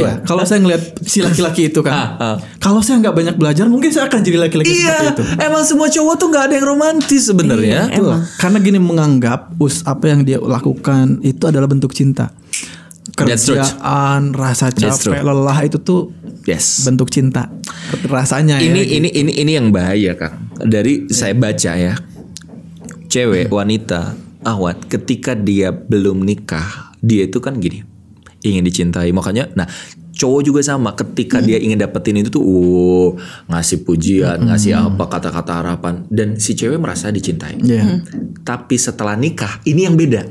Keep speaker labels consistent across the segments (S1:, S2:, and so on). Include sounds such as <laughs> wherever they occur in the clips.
S1: itu ya. Iya. Kalau saya ngelihat si laki-laki itu kan, ah, ah. kalau saya nggak banyak belajar, mungkin saya akan jadi laki-laki iya, seperti itu. Emang semua cowok tuh nggak ada yang romantis sebenarnya. Iya, Karena gini menganggap us apa yang dia lakukan itu adalah bentuk cinta.
S2: Kerjaan,
S1: rasa capek, lelah itu tuh yes. bentuk cinta. Rasanya ini ya, ini
S2: gitu. ini ini yang bahaya kang. Dari yeah. saya baca ya, cewek wanita awat ketika dia belum nikah dia itu kan gini ingin dicintai makanya nah cowok juga sama ketika hmm. dia ingin dapetin itu tuh uh ngasih pujian hmm. ngasih apa kata-kata harapan dan si cewek merasa dicintai yeah. hmm. tapi setelah nikah ini yang beda <laughs>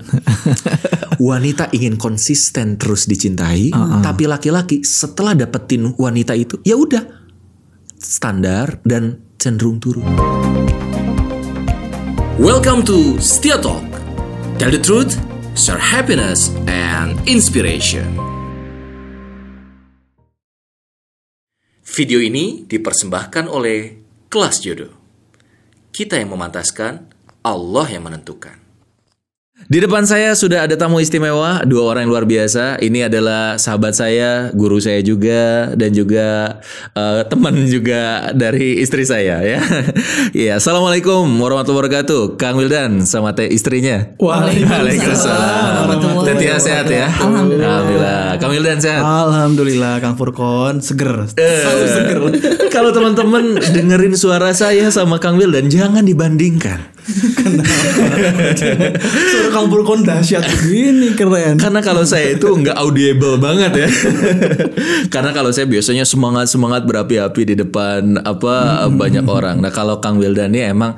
S2: wanita ingin konsisten terus dicintai uh -uh. tapi laki-laki setelah dapetin wanita itu ya udah standar dan cenderung turun Welcome to Setia Talk Tell the truth share happiness and inspiration. Video ini dipersembahkan oleh kelas jodoh. Kita yang memantaskan, Allah yang menentukan. Di depan saya sudah ada tamu istimewa, dua orang yang luar biasa. Ini adalah sahabat saya, guru saya juga, dan juga uh, teman juga dari istri saya ya. <laughs> yeah. assalamualaikum warahmatullahi wabarakatuh, Kang Wildan sama teh istrinya. Waalaikumsalam. Tetia sehat ya. Alhamdulillah.
S1: Alhamdulillah. Kang Wildan sehat. Alhamdulillah, Kang Furkon seger. Eh. seger. Kalau
S2: teman-teman dengerin suara saya sama Kang Wildan, jangan dibandingkan. <laughs>
S1: <laughs> Suara kampur kon dahsyat begini keren. Karena kalau saya itu nggak audible banget ya.
S2: <laughs> Karena kalau saya biasanya semangat semangat berapi-api di depan apa hmm. banyak orang. Nah kalau Kang Wildan ini emang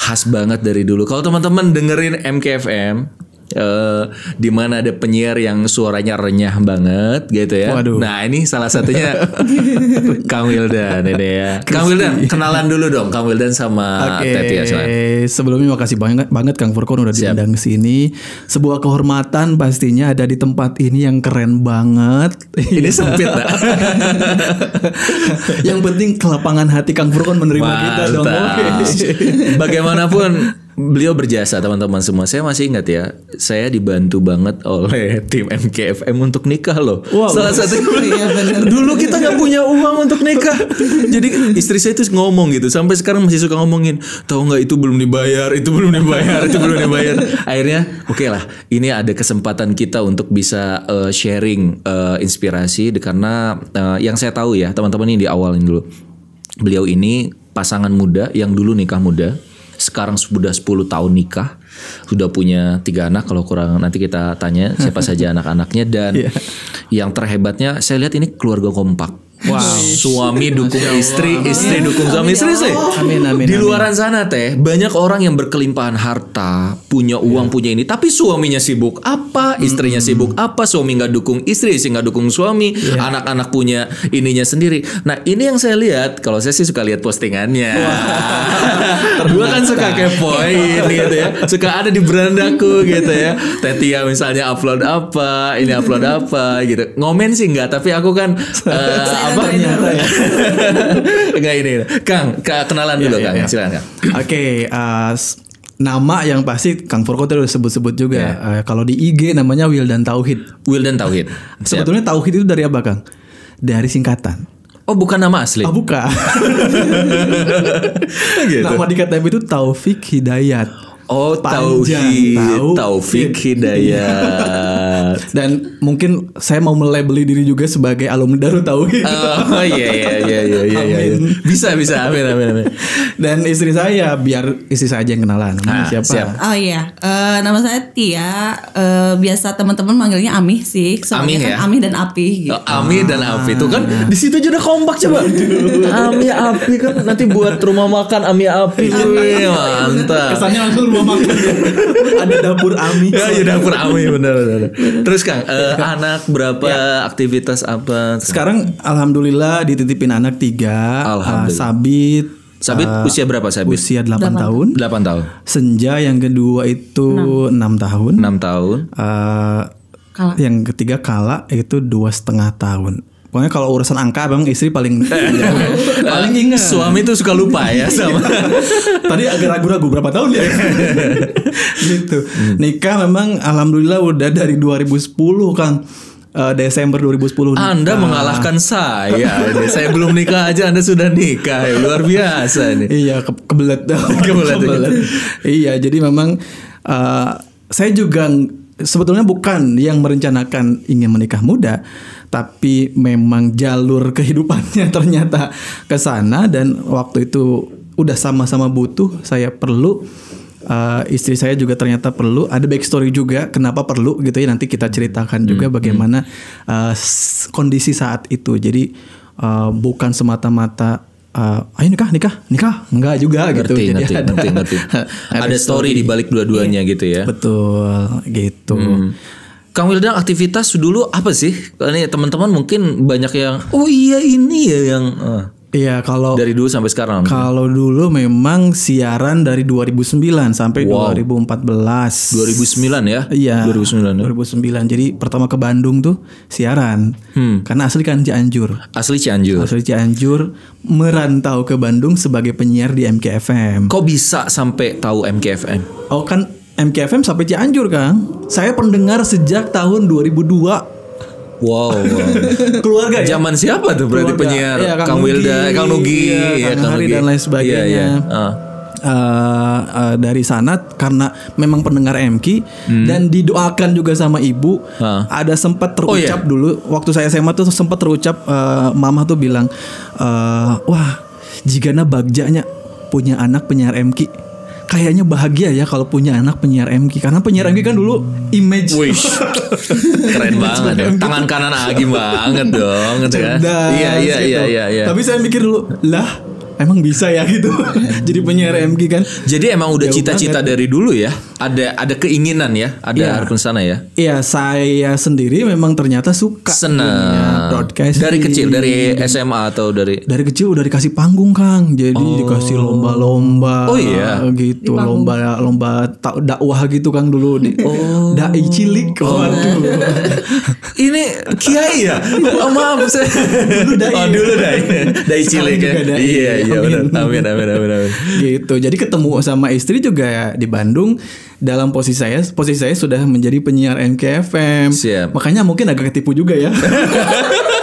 S2: khas banget dari dulu. Kalau teman-teman dengerin MKFM uh, di mana ada penyiar yang suaranya renyah banget gitu ya. Waduh. Nah, ini salah satunya <laughs> Kang Wildan ini ya. Kang Wildan, kenalan dulu dong Kang Wildan sama okay. ya.
S1: Sebelumnya makasih banget, banget Kang Furkon udah diundang ke sini. Sebuah kehormatan pastinya ada di tempat ini yang keren banget. Ini sempit lah. <laughs> yang penting kelapangan hati Kang Furkon menerima Mantap. kita dong.
S2: Bagaimanapun Beliau berjasa teman-teman semua. Saya masih ingat ya, saya dibantu banget oleh <laughs> tim MKFM untuk nikah loh. Wow. Salah satu <laughs> iya, dulu kita nggak punya uang untuk nikah. Jadi istri saya itu ngomong gitu sampai sekarang masih suka ngomongin, tahu nggak itu belum dibayar, itu belum dibayar, itu belum dibayar. <laughs> Akhirnya oke okay lah, ini ada kesempatan kita untuk bisa uh, sharing uh, inspirasi karena uh, yang saya tahu ya teman-teman ini di awalin dulu. Beliau ini pasangan muda yang dulu nikah muda sekarang sudah 10 tahun nikah, sudah punya tiga anak kalau kurang nanti kita tanya siapa saja <laughs> anak-anaknya dan yeah. yang terhebatnya saya lihat ini keluarga kompak Wow. Suami dukung istri, istri dukung suami istri sih. Amin amin. Di luaran sana teh banyak orang yang berkelimpahan harta, punya iya. uang, yeah. punya ini, tapi suaminya sibuk apa, istrinya hmm. sibuk apa, suami nggak dukung istri, istri nggak dukung suami, iya. anak-anak yeah. punya ininya sendiri. Nah ini yang saya lihat, kalau saya sih suka lihat postingannya. Gue <laughs> kan suka kepoin gitu ya, suka ada di berandaku gitu ya. Tetia misalnya upload apa, ini upload apa gitu. Ngomen sih nggak, tapi aku kan uh, <laughs> Abang ternyata ya. <laughs> Enggak ini, ini. Kang, kenalan iya, dulu ya, Kang. Iya.
S1: Silakan Oke, okay, eh, nama yang pasti Kang Forko tadi udah sebut-sebut juga. Yeah. Iya. Uh, kalau di IG namanya Will Wildan Tauhid. dan Tauhid. <laughs> Sebetulnya Tauhid itu dari apa, Kang? Dari singkatan. Oh bukan nama asli? Ah, <laughs> oh bukan. gitu. Nama di KTP itu Taufik Hidayat. Oh, Tauhid, Taufik iya. Hidayat. <laughs> Dan mungkin saya mau melebeli diri juga sebagai alumni Darut Tauhid. Oh iya iya iya iya iya. iya. iya. Bisa bisa amin amin amin. Dan istri saya biar istri saya aja yang kenalan. Nah, siapa? Siap.
S3: Oh iya, uh, nama saya Tia. Uh, biasa teman-teman manggilnya Amih sih. Soalnya Amih kan ya. Amih dan Api gitu. Oh, Amih
S2: dan ah. Api itu kan nah. di situ aja udah kompak coba. Amih Api kan nanti buat rumah makan Amih Api. Wih, mantap. Kesannya langsung rumah iya. iya. ada dapur ami ya, ya dapur ami benar benar terus kang uh, anak berapa ya. aktivitas apa
S1: sekarang alhamdulillah dititipin anak tiga eh, alhamdulillah. Uh, sabit Sabit uh, usia berapa Sabit? Usia delapan tahun. Delapan tahun. Senja yang kedua itu enam tahun. Enam tahun. Uh, Yang ketiga Kala itu dua setengah tahun. Pokoknya kalau urusan angka memang istri paling <laughs> paling ingat. Suami tuh suka lupa ya sama. <laughs> Tadi agak ragu-ragu berapa tahun ya. <laughs> gitu. Hmm. Nikah memang alhamdulillah udah dari 2010 Kang. Eh, Desember 2010 nikah. Anda mengalahkan saya. saya belum nikah aja Anda sudah nikah. luar biasa nih. iya, ke kebelet. kebelet. kebelet. iya, jadi memang uh, saya juga sebetulnya bukan yang merencanakan ingin menikah muda, tapi memang jalur kehidupannya <laughs> ternyata ke sana dan waktu itu udah sama-sama butuh, saya perlu uh, istri saya juga ternyata perlu ada backstory juga kenapa perlu gitu ya nanti kita ceritakan hmm, juga hmm. bagaimana uh, kondisi saat itu. Jadi uh, bukan semata-mata uh, ayo nikah nikah nikah enggak juga ngerti, gitu ngerti, jadi ngerti, ada ngerti, ngerti.
S2: <laughs> ada story di balik dua-duanya yeah. gitu ya
S1: betul
S2: gitu hmm. Kang Wildan aktivitas dulu apa sih? Ini teman-teman mungkin banyak yang
S1: oh iya ini ya yang uh. Iya kalau dari dulu sampai sekarang. Kalau dulu memang siaran dari 2009 sampai wow. 2014. 2009 ya? Iya. 2009. Ya? 2009. Jadi pertama ke Bandung tuh siaran. Hmm. Karena asli kan Cianjur. Asli Cianjur. Asli Cianjur merantau ke Bandung sebagai penyiar di MKFM. Kok bisa sampai tahu MKFM? Oh kan MKFM sampai Cianjur, kan? Saya pendengar sejak tahun 2002. Wow, wow.
S4: <laughs>
S2: keluarga ya? zaman siapa tuh berarti keluarga. penyiar ya, Kang, Kang Wilda, Nugi, eh, Kang Nugi, ya, Kang, iya, Kang Hari Nugi. dan lain iya, iya. sebagainya. Ya, ya.
S1: Uh. Uh, uh, dari sana karena memang pendengar MK hmm. dan didoakan juga sama ibu uh. ada sempat oh, terucap oh, yeah. dulu waktu saya SMA tuh sempat terucap uh, mama tuh bilang uh, wah jigana bagjanya punya anak penyiar MK kayaknya bahagia ya kalau punya anak penyiar MK karena penyiar MK kan dulu image Wish. <laughs> keren banget ya. tangan kanan Agi banget dong gitu ya. iya iya, gitu. iya iya iya tapi saya mikir dulu lah emang bisa ya gitu
S2: <laughs> jadi penyiar MG kan jadi emang udah cita-cita ya, dari dulu ya ada ada keinginan ya ada ya. harapan sana ya
S1: iya saya sendiri memang ternyata suka senang broadcast dari kecil dari
S2: SMA atau dari
S1: dari kecil udah dikasih panggung Kang jadi oh. dikasih lomba-lomba oh iya gitu lomba lomba dakwah gitu Kang dulu di, oh. dai cilik oh. waduh
S4: <laughs> ini
S1: kiai ya iya. oh, maaf
S4: saya dulu dai oh dulu dai
S2: dai cilik ya iya, iya iya
S1: amin. Bener. amin amin amin amin <laughs> gitu jadi ketemu sama istri juga ya di Bandung dalam posisi saya posisi saya sudah menjadi penyiar MKFM Siap. makanya mungkin agak ketipu juga ya <laughs>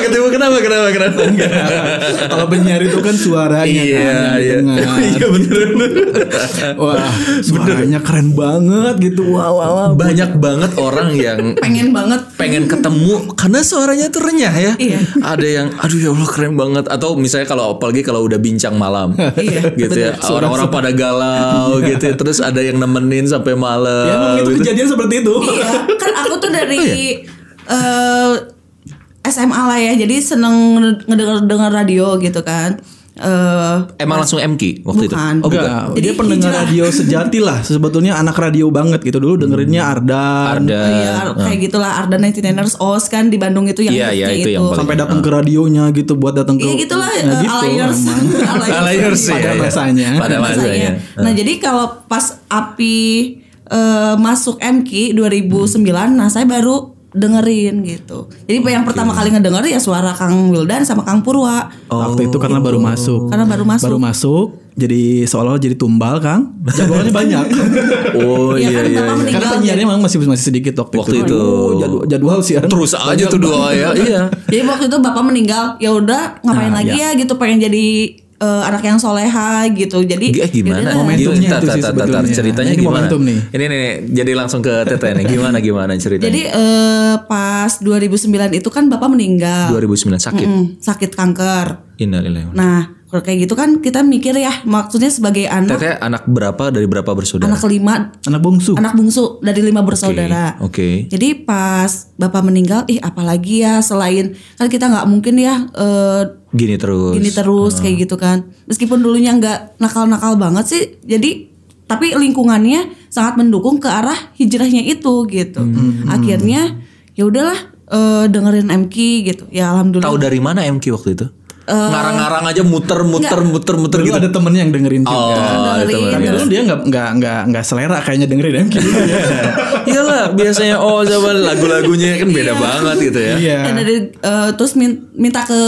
S1: kenapa ketemu kenapa kenapa kenapa, kalau penyiar itu kan suaranya iya, kan iya. Dengar. iya
S3: bener bener
S1: wah suaranya bener. keren banget gitu
S2: wow, wah wah banyak banget orang yang
S3: pengen
S1: banget
S2: pengen ketemu
S1: karena suaranya tuh renyah ya iya.
S2: ada yang aduh ya Allah keren banget atau misalnya kalau apalagi kalau udah bincang malam iya, gitu bener. ya orang-orang pada galau iya. gitu ya. terus ada yang nemenin sampai malam
S3: ya
S1: emang itu gitu. kejadian seperti itu iya
S3: kan aku tuh dari oh, iya. uh, SMA lah ya jadi seneng ngedenger denger radio gitu kan Uh, Emang langsung
S1: MK waktu bukan. itu? Oh, bukan. Jadi, Dia pendengar hijrah. radio sejati lah. Sebetulnya anak radio banget gitu dulu dengerinnya Arda. Hmm. Ardan. Oh iya, uh. kayak
S3: gitulah Arda, 99ers Oz kan di Bandung itu yang yeah, yeah, itu. Yang gitu. sampai
S1: datang uh. ke ah. radionya gitu buat datang ke Iya gitulah
S3: nah, gitu, Aliers.
S1: <laughs> Aliers pada ya, masanya. Pada masanya.
S3: Ah. Nah, jadi kalau pas api uh, masuk MK 2009, nah saya baru dengerin gitu. Jadi yang pertama kali ngedenger ya suara Kang Wildan sama Kang Purwa.
S1: Oh, Waktu itu karena gitu. baru masuk.
S3: Karena baru masuk. Baru
S1: masuk. Jadi seolah-olah jadi tumbal Kang. Jagoannya banyak. <laughs> oh iya iya. karena iya, iya. penyiarnya memang masih masih sedikit waktu, waktu itu. Oh, jadwal, sih. Ya. Terus aja tuh doa ya. iya.
S3: Jadi waktu itu bapak meninggal, ya udah ngapain nah, lagi iya. ya gitu pengen jadi uh, anak yang soleha gitu. Jadi G gimana yaudah, momentumnya tar,
S2: itu sih tar, ceritanya ini gimana? Momentum nih. Ini nih, nih jadi langsung ke Teteh nih. Gimana gimana ceritanya? Jadi
S3: uh, pas 2009 itu kan Bapak meninggal.
S2: 2009 sakit. Mm -mm,
S3: sakit kanker. Innalillahi. Nah, kayak gitu kan kita mikir ya maksudnya sebagai anak. Teteh
S2: anak berapa dari berapa bersaudara? Anak
S3: kelima. Anak bungsu. Anak bungsu dari lima bersaudara. Oke. Okay. Okay. Jadi pas bapak meninggal, ih apalagi ya selain kan kita nggak mungkin ya. Uh,
S2: gini terus. Gini terus uh. kayak ah.
S3: gitu kan. Meskipun dulunya nggak nakal-nakal banget sih, jadi tapi lingkungannya sangat mendukung ke arah hijrahnya itu gitu. Hmm. hmm, hmm. Akhirnya ya udahlah uh, dengerin MK gitu. Ya alhamdulillah. Tahu dari
S1: mana MK waktu itu? Eh, ngarang-ngarang aja muter-muter muter-muter gitu. Ada temennya yang dengerin oh, juga. Oh, dengerin. Tapi dia nggak nggak nggak nggak selera kayaknya dengerin ya <laughs> Iyalah biasanya oh coba lagu-lagunya kan beda iya. banget gitu ya. Iya.
S3: Yeah. uh, terus minta ke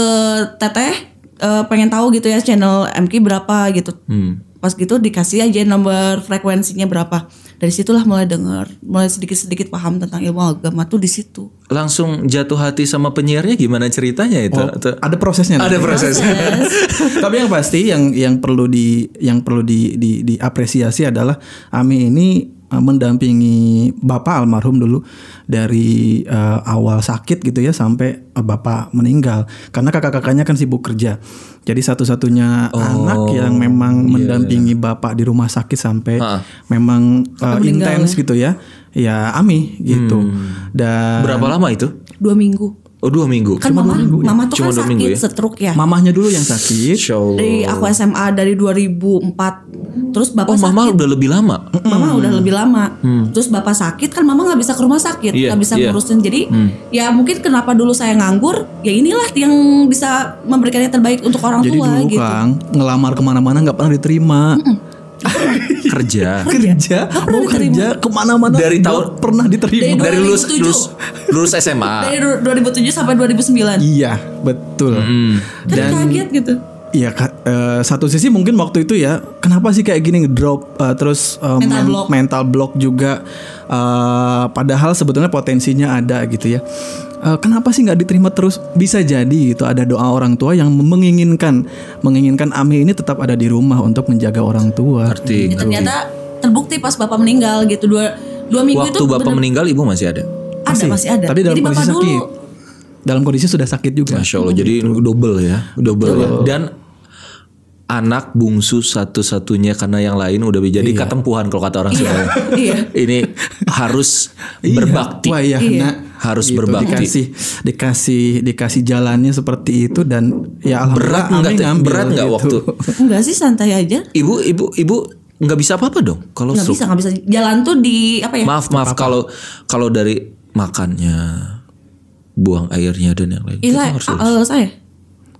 S3: teteh uh, pengen tahu gitu ya channel MK berapa gitu. Hmm. Pas gitu dikasih aja nomor frekuensinya berapa dari situlah mulai dengar mulai sedikit sedikit paham tentang ilmu agama tuh di situ
S2: langsung jatuh hati sama penyiarnya gimana ceritanya itu oh, Atau? ada prosesnya ada prosesnya proses.
S1: <laughs> tapi yang pasti yang yang perlu di yang perlu di, di diapresiasi adalah Ami ini Eh, mendampingi bapak almarhum dulu dari uh, awal sakit gitu ya sampai eh, bapak meninggal karena kakak-kakaknya kan sibuk kerja jadi satu-satunya oh, anak yang memang iya, iya, iya. mendampingi bapak di rumah sakit sampai ha. memang uh, intens ya? gitu ya ya Ami gitu hmm. dan berapa lama itu dua minggu Oh dua minggu. Kan Cuma mama, dua minggu. Ya? Mama tuh Cuma kan sakit minggu, ya? setruk ya. Mamahnya dulu yang sakit. Dari aku
S3: SMA dari 2004. Terus bapak oh, mama udah lebih lama. Mama hmm. udah lebih lama. Hmm. Terus bapak sakit kan mama gak bisa ke rumah sakit, iya, nggak Gak bisa yeah. ngurusin. Jadi hmm. ya mungkin kenapa dulu saya nganggur, ya inilah yang bisa memberikan yang terbaik untuk orang Jadi tua dulu, gitu.
S1: Kang, ngelamar kemana-mana gak pernah diterima. hmm. <laughs> kerja
S3: kerja mau kerja oh, kemana-mana dari
S1: tahun pernah diterima dari, dari lulus lulus lulus SMA dari
S3: 2007 sampai 2009 iya
S1: betul hmm. dan kaget gitu Iya, uh, satu sisi mungkin waktu itu ya, kenapa sih kayak gini ngedrop uh, terus uh, mental, men block. mental block juga, uh, padahal sebetulnya potensinya ada gitu ya. Eh, kenapa sih nggak diterima terus? Bisa jadi itu ada doa orang tua yang menginginkan menginginkan Ami ini tetap ada di rumah untuk menjaga orang tua. Arti, ya, gitu. ternyata
S3: terbukti pas bapak meninggal gitu dua dua minggu Waktu itu. Waktu bapak bener,
S1: meninggal ibu masih ada.
S3: Ada masih, ada. Tapi dalam kondisi bapak sakit. Dulu,
S1: dalam
S2: kondisi sudah sakit juga. Masya Allah, jadi double ya, double ya. Dan anak bungsu satu-satunya karena yang lain udah jadi iya. ketempuhan kalau kata orang Sunda. Iya. iya. Ini
S1: harus iya. berbakti. Wah, iya. iya. Nah, harus gitu, berbakti dikasih dikasih dikasih jalannya seperti itu dan ya berat nggak berat nggak gitu. waktu
S3: <laughs> enggak sih santai aja
S1: ibu ibu ibu nggak bisa apa apa dong kalau nggak bisa nggak
S3: bisa jalan tuh di apa ya
S2: maaf maaf kalau kalau dari makannya buang airnya dan yang lain Iya, uh, saya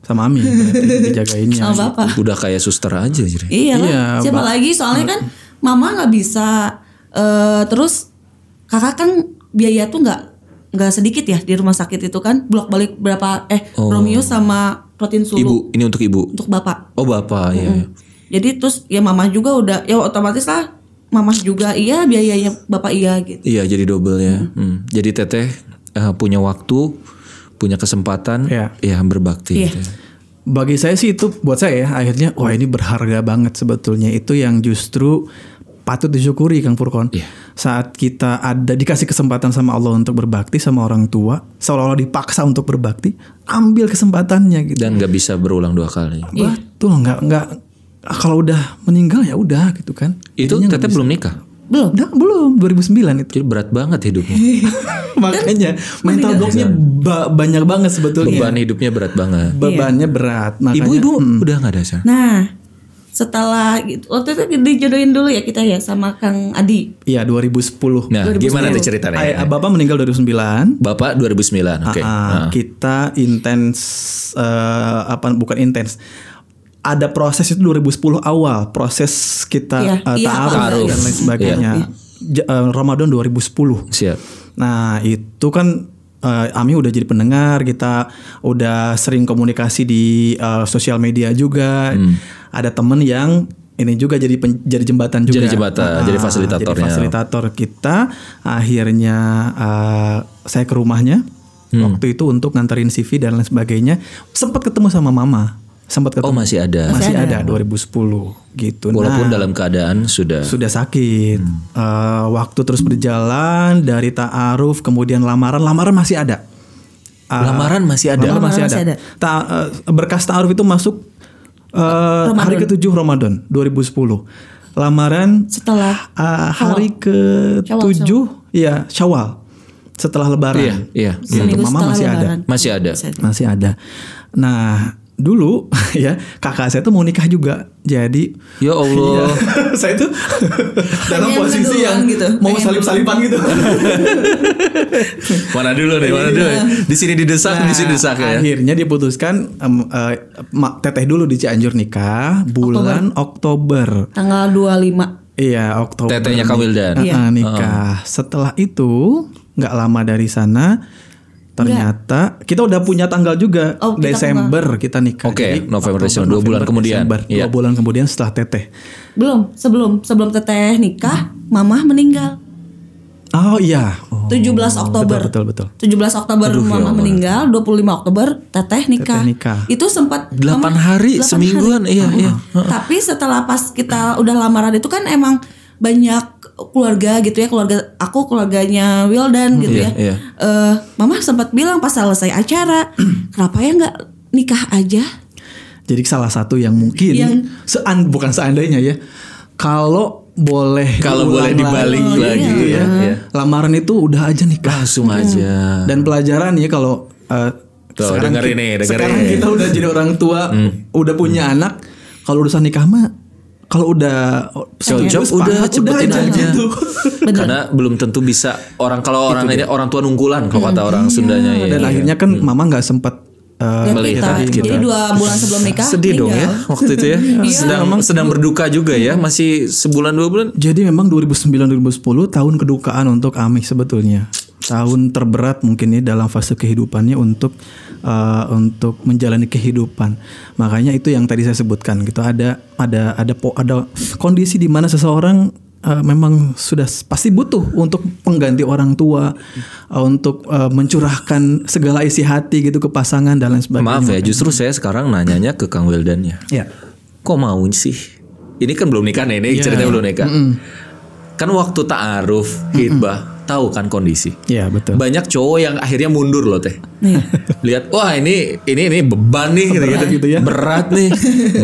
S2: sama Amin <laughs> dijagainnya sama gitu. bapak udah kayak suster aja jadi iya, kan? iya siapa lagi soalnya kan
S3: mama nggak bisa uh, terus kakak kan biaya tuh nggak nggak sedikit ya di rumah sakit itu kan blok balik berapa eh oh. Romeo sama protein sulu. Ibu,
S2: ini untuk ibu. Untuk bapak. Oh bapak mm -hmm. ya.
S3: Jadi terus ya mama juga udah ya otomatis lah mama juga iya biayanya bapak iya gitu.
S2: Iya jadi double ya. Mm -hmm. hmm. Jadi teteh uh, punya waktu, punya
S1: kesempatan, yeah. ya berbakti. Yeah. Gitu. Ya. Bagi saya sih itu buat saya ya akhirnya wah ini berharga banget sebetulnya itu yang justru patut disyukuri Kang Furkon. Yeah. Saat kita ada dikasih kesempatan sama Allah untuk berbakti sama orang tua, seolah-olah dipaksa untuk berbakti, ambil kesempatannya gitu. Dan nggak bisa berulang dua kali. Iya. Betul, yeah. nggak nggak kalau udah meninggal ya udah gitu kan. Itu teteh belum nikah. Belum. Nah, belum 2009 itu. Jadi berat banget hidupnya. <laughs> Makanya mental blocknya ba banyak banget
S2: sebetulnya. Beban hidupnya berat banget. Bebannya iya. berat. Ibu-ibu hmm. udah nggak ada
S3: sih. Nah, setelah gitu waktu itu dijodohin dulu ya kita ya sama Kang Adi.
S1: Iya 2010. Nah 2010. gimana tuh ceritanya? Ay, ah, Bapak meninggal 2009. Bapak 2009. Oke. Okay. Uh. Ah, ah. Kita intens uh, apa bukan intens ada proses itu 2010 awal proses kita ya, uh, iya, dan lain sebagainya. Ya. Ramadan 2010. Siap. Nah, itu kan uh, Ami udah jadi pendengar, kita udah sering komunikasi di uh, sosial media juga. Hmm. Ada temen yang ini juga jadi pen, jadi jembatan juga. Jadi jembatan, uh, jadi fasilitatornya. Jadi fasilitator kita akhirnya uh, saya ke rumahnya hmm. waktu itu untuk nganterin CV dan lain sebagainya. Sempat ketemu sama mama sempat ketemu. Oh masih ada. Masih ada, ada 2010
S2: gitu. Walaupun nah, dalam keadaan sudah sudah
S1: sakit. Hmm. Uh, waktu terus berjalan dari ta'aruf kemudian lamaran, lamaran masih ada. Uh, lamaran masih ada. Lamaran masih ada. Masih ada. Ta, uh, berkas ta'aruf itu masuk uh, hari ke-7 Ramadan 2010. Lamaran setelah uh, hari ke-7 ya Syawal. Setelah lebaran. Iya, iya. Mama masih lebaran. ada. Masih ada. Masih ada. Nah, dulu <laughs> ya kakak saya tuh mau nikah juga jadi ya allah <laughs> ya, saya tuh <laughs> dalam posisi yang gitu. mau salip salipan gitu
S2: mana dulu nih mana dulu iya. di sini didesak nah, di sini didesak ya
S1: akhirnya diputuskan um, uh, teteh dulu di Cianjur nikah bulan Oktober, Oktober.
S3: tanggal 25
S1: iya Oktober tetehnya Kawildan uh, iya. nikah uh setelah itu nggak lama dari sana
S3: Ternyata
S1: Nggak. kita udah punya tanggal juga oh, kita Desember tanggal. kita nikah. Oke, okay, November, dua bulan kemudian. Desember, yeah. Dua iya. bulan kemudian setelah teteh.
S3: Belum, sebelum sebelum teteh nikah, hmm. mamah meninggal.
S1: Oh iya.
S3: Oh. 17 Oktober. Betul
S1: betul. betul. 17 Oktober Aduh, mama ya meninggal,
S3: 25 Oktober teteh nikah. Teteh nikah. Itu sempat 8 mama, hari 8 semingguan hari. iya oh. iya. Tapi setelah pas kita udah lamaran itu kan emang banyak keluarga gitu ya keluarga aku keluarganya Wildan hmm, gitu yeah, ya yeah. Iya. Uh, mama sempat bilang pas selesai acara <clears throat> kenapa ya nggak nikah aja
S1: jadi salah satu yang mungkin yang, sean bukan seandainya ya kalau boleh kalau boleh dibalik lagi, lagi gitu ya. iya. ya, ya lamaran itu udah aja nikah langsung hmm. aja dan pelajaran ya kalau uh,
S2: sekarang, dengerin nih, dengerin sekarang kita udah jadi
S1: orang tua hmm. udah punya hmm. anak kalau urusan nikah mah kalau udah cocok udah cepetin udah aja, gitu.
S4: aja. <laughs> karena
S1: belum
S2: tentu bisa orang kalau orang ini orang tua nunggulan kalau kata hmm, orang
S1: iya. Sundanya ya dan iya. akhirnya kan hmm. mama nggak sempat Uh, kita, tadi kita. Jadi dua bulan sebelum
S3: nikah Sedih dong ya Waktu itu ya <laughs> iya. Sedang
S1: memang sedang berduka juga ya Masih sebulan dua bulan Jadi memang 2009-2010 Tahun kedukaan untuk Amih sebetulnya tahun terberat mungkin ini ya dalam fase kehidupannya untuk uh, untuk menjalani kehidupan. Makanya itu yang tadi saya sebutkan gitu. Ada ada ada ada kondisi di mana seseorang uh, memang sudah pasti butuh untuk pengganti orang tua, uh, untuk uh, mencurahkan segala isi hati gitu ke pasangan dan lain sebagainya. Maaf ya, justru
S2: saya sekarang nanyanya ke Kang Wildan ya.
S1: yeah. Kok
S2: mau sih? Ini kan belum nikah nih, ini yeah. ceritanya belum nikah. Mm -mm. Kan waktu ta'aruf, hitbah Mm -mm tahu kan kondisi. Iya betul. Banyak cowok yang akhirnya mundur loh teh. Iya. Lihat wah ini ini ini beban nih gitu berat gitu, gitu ya. Berat nih.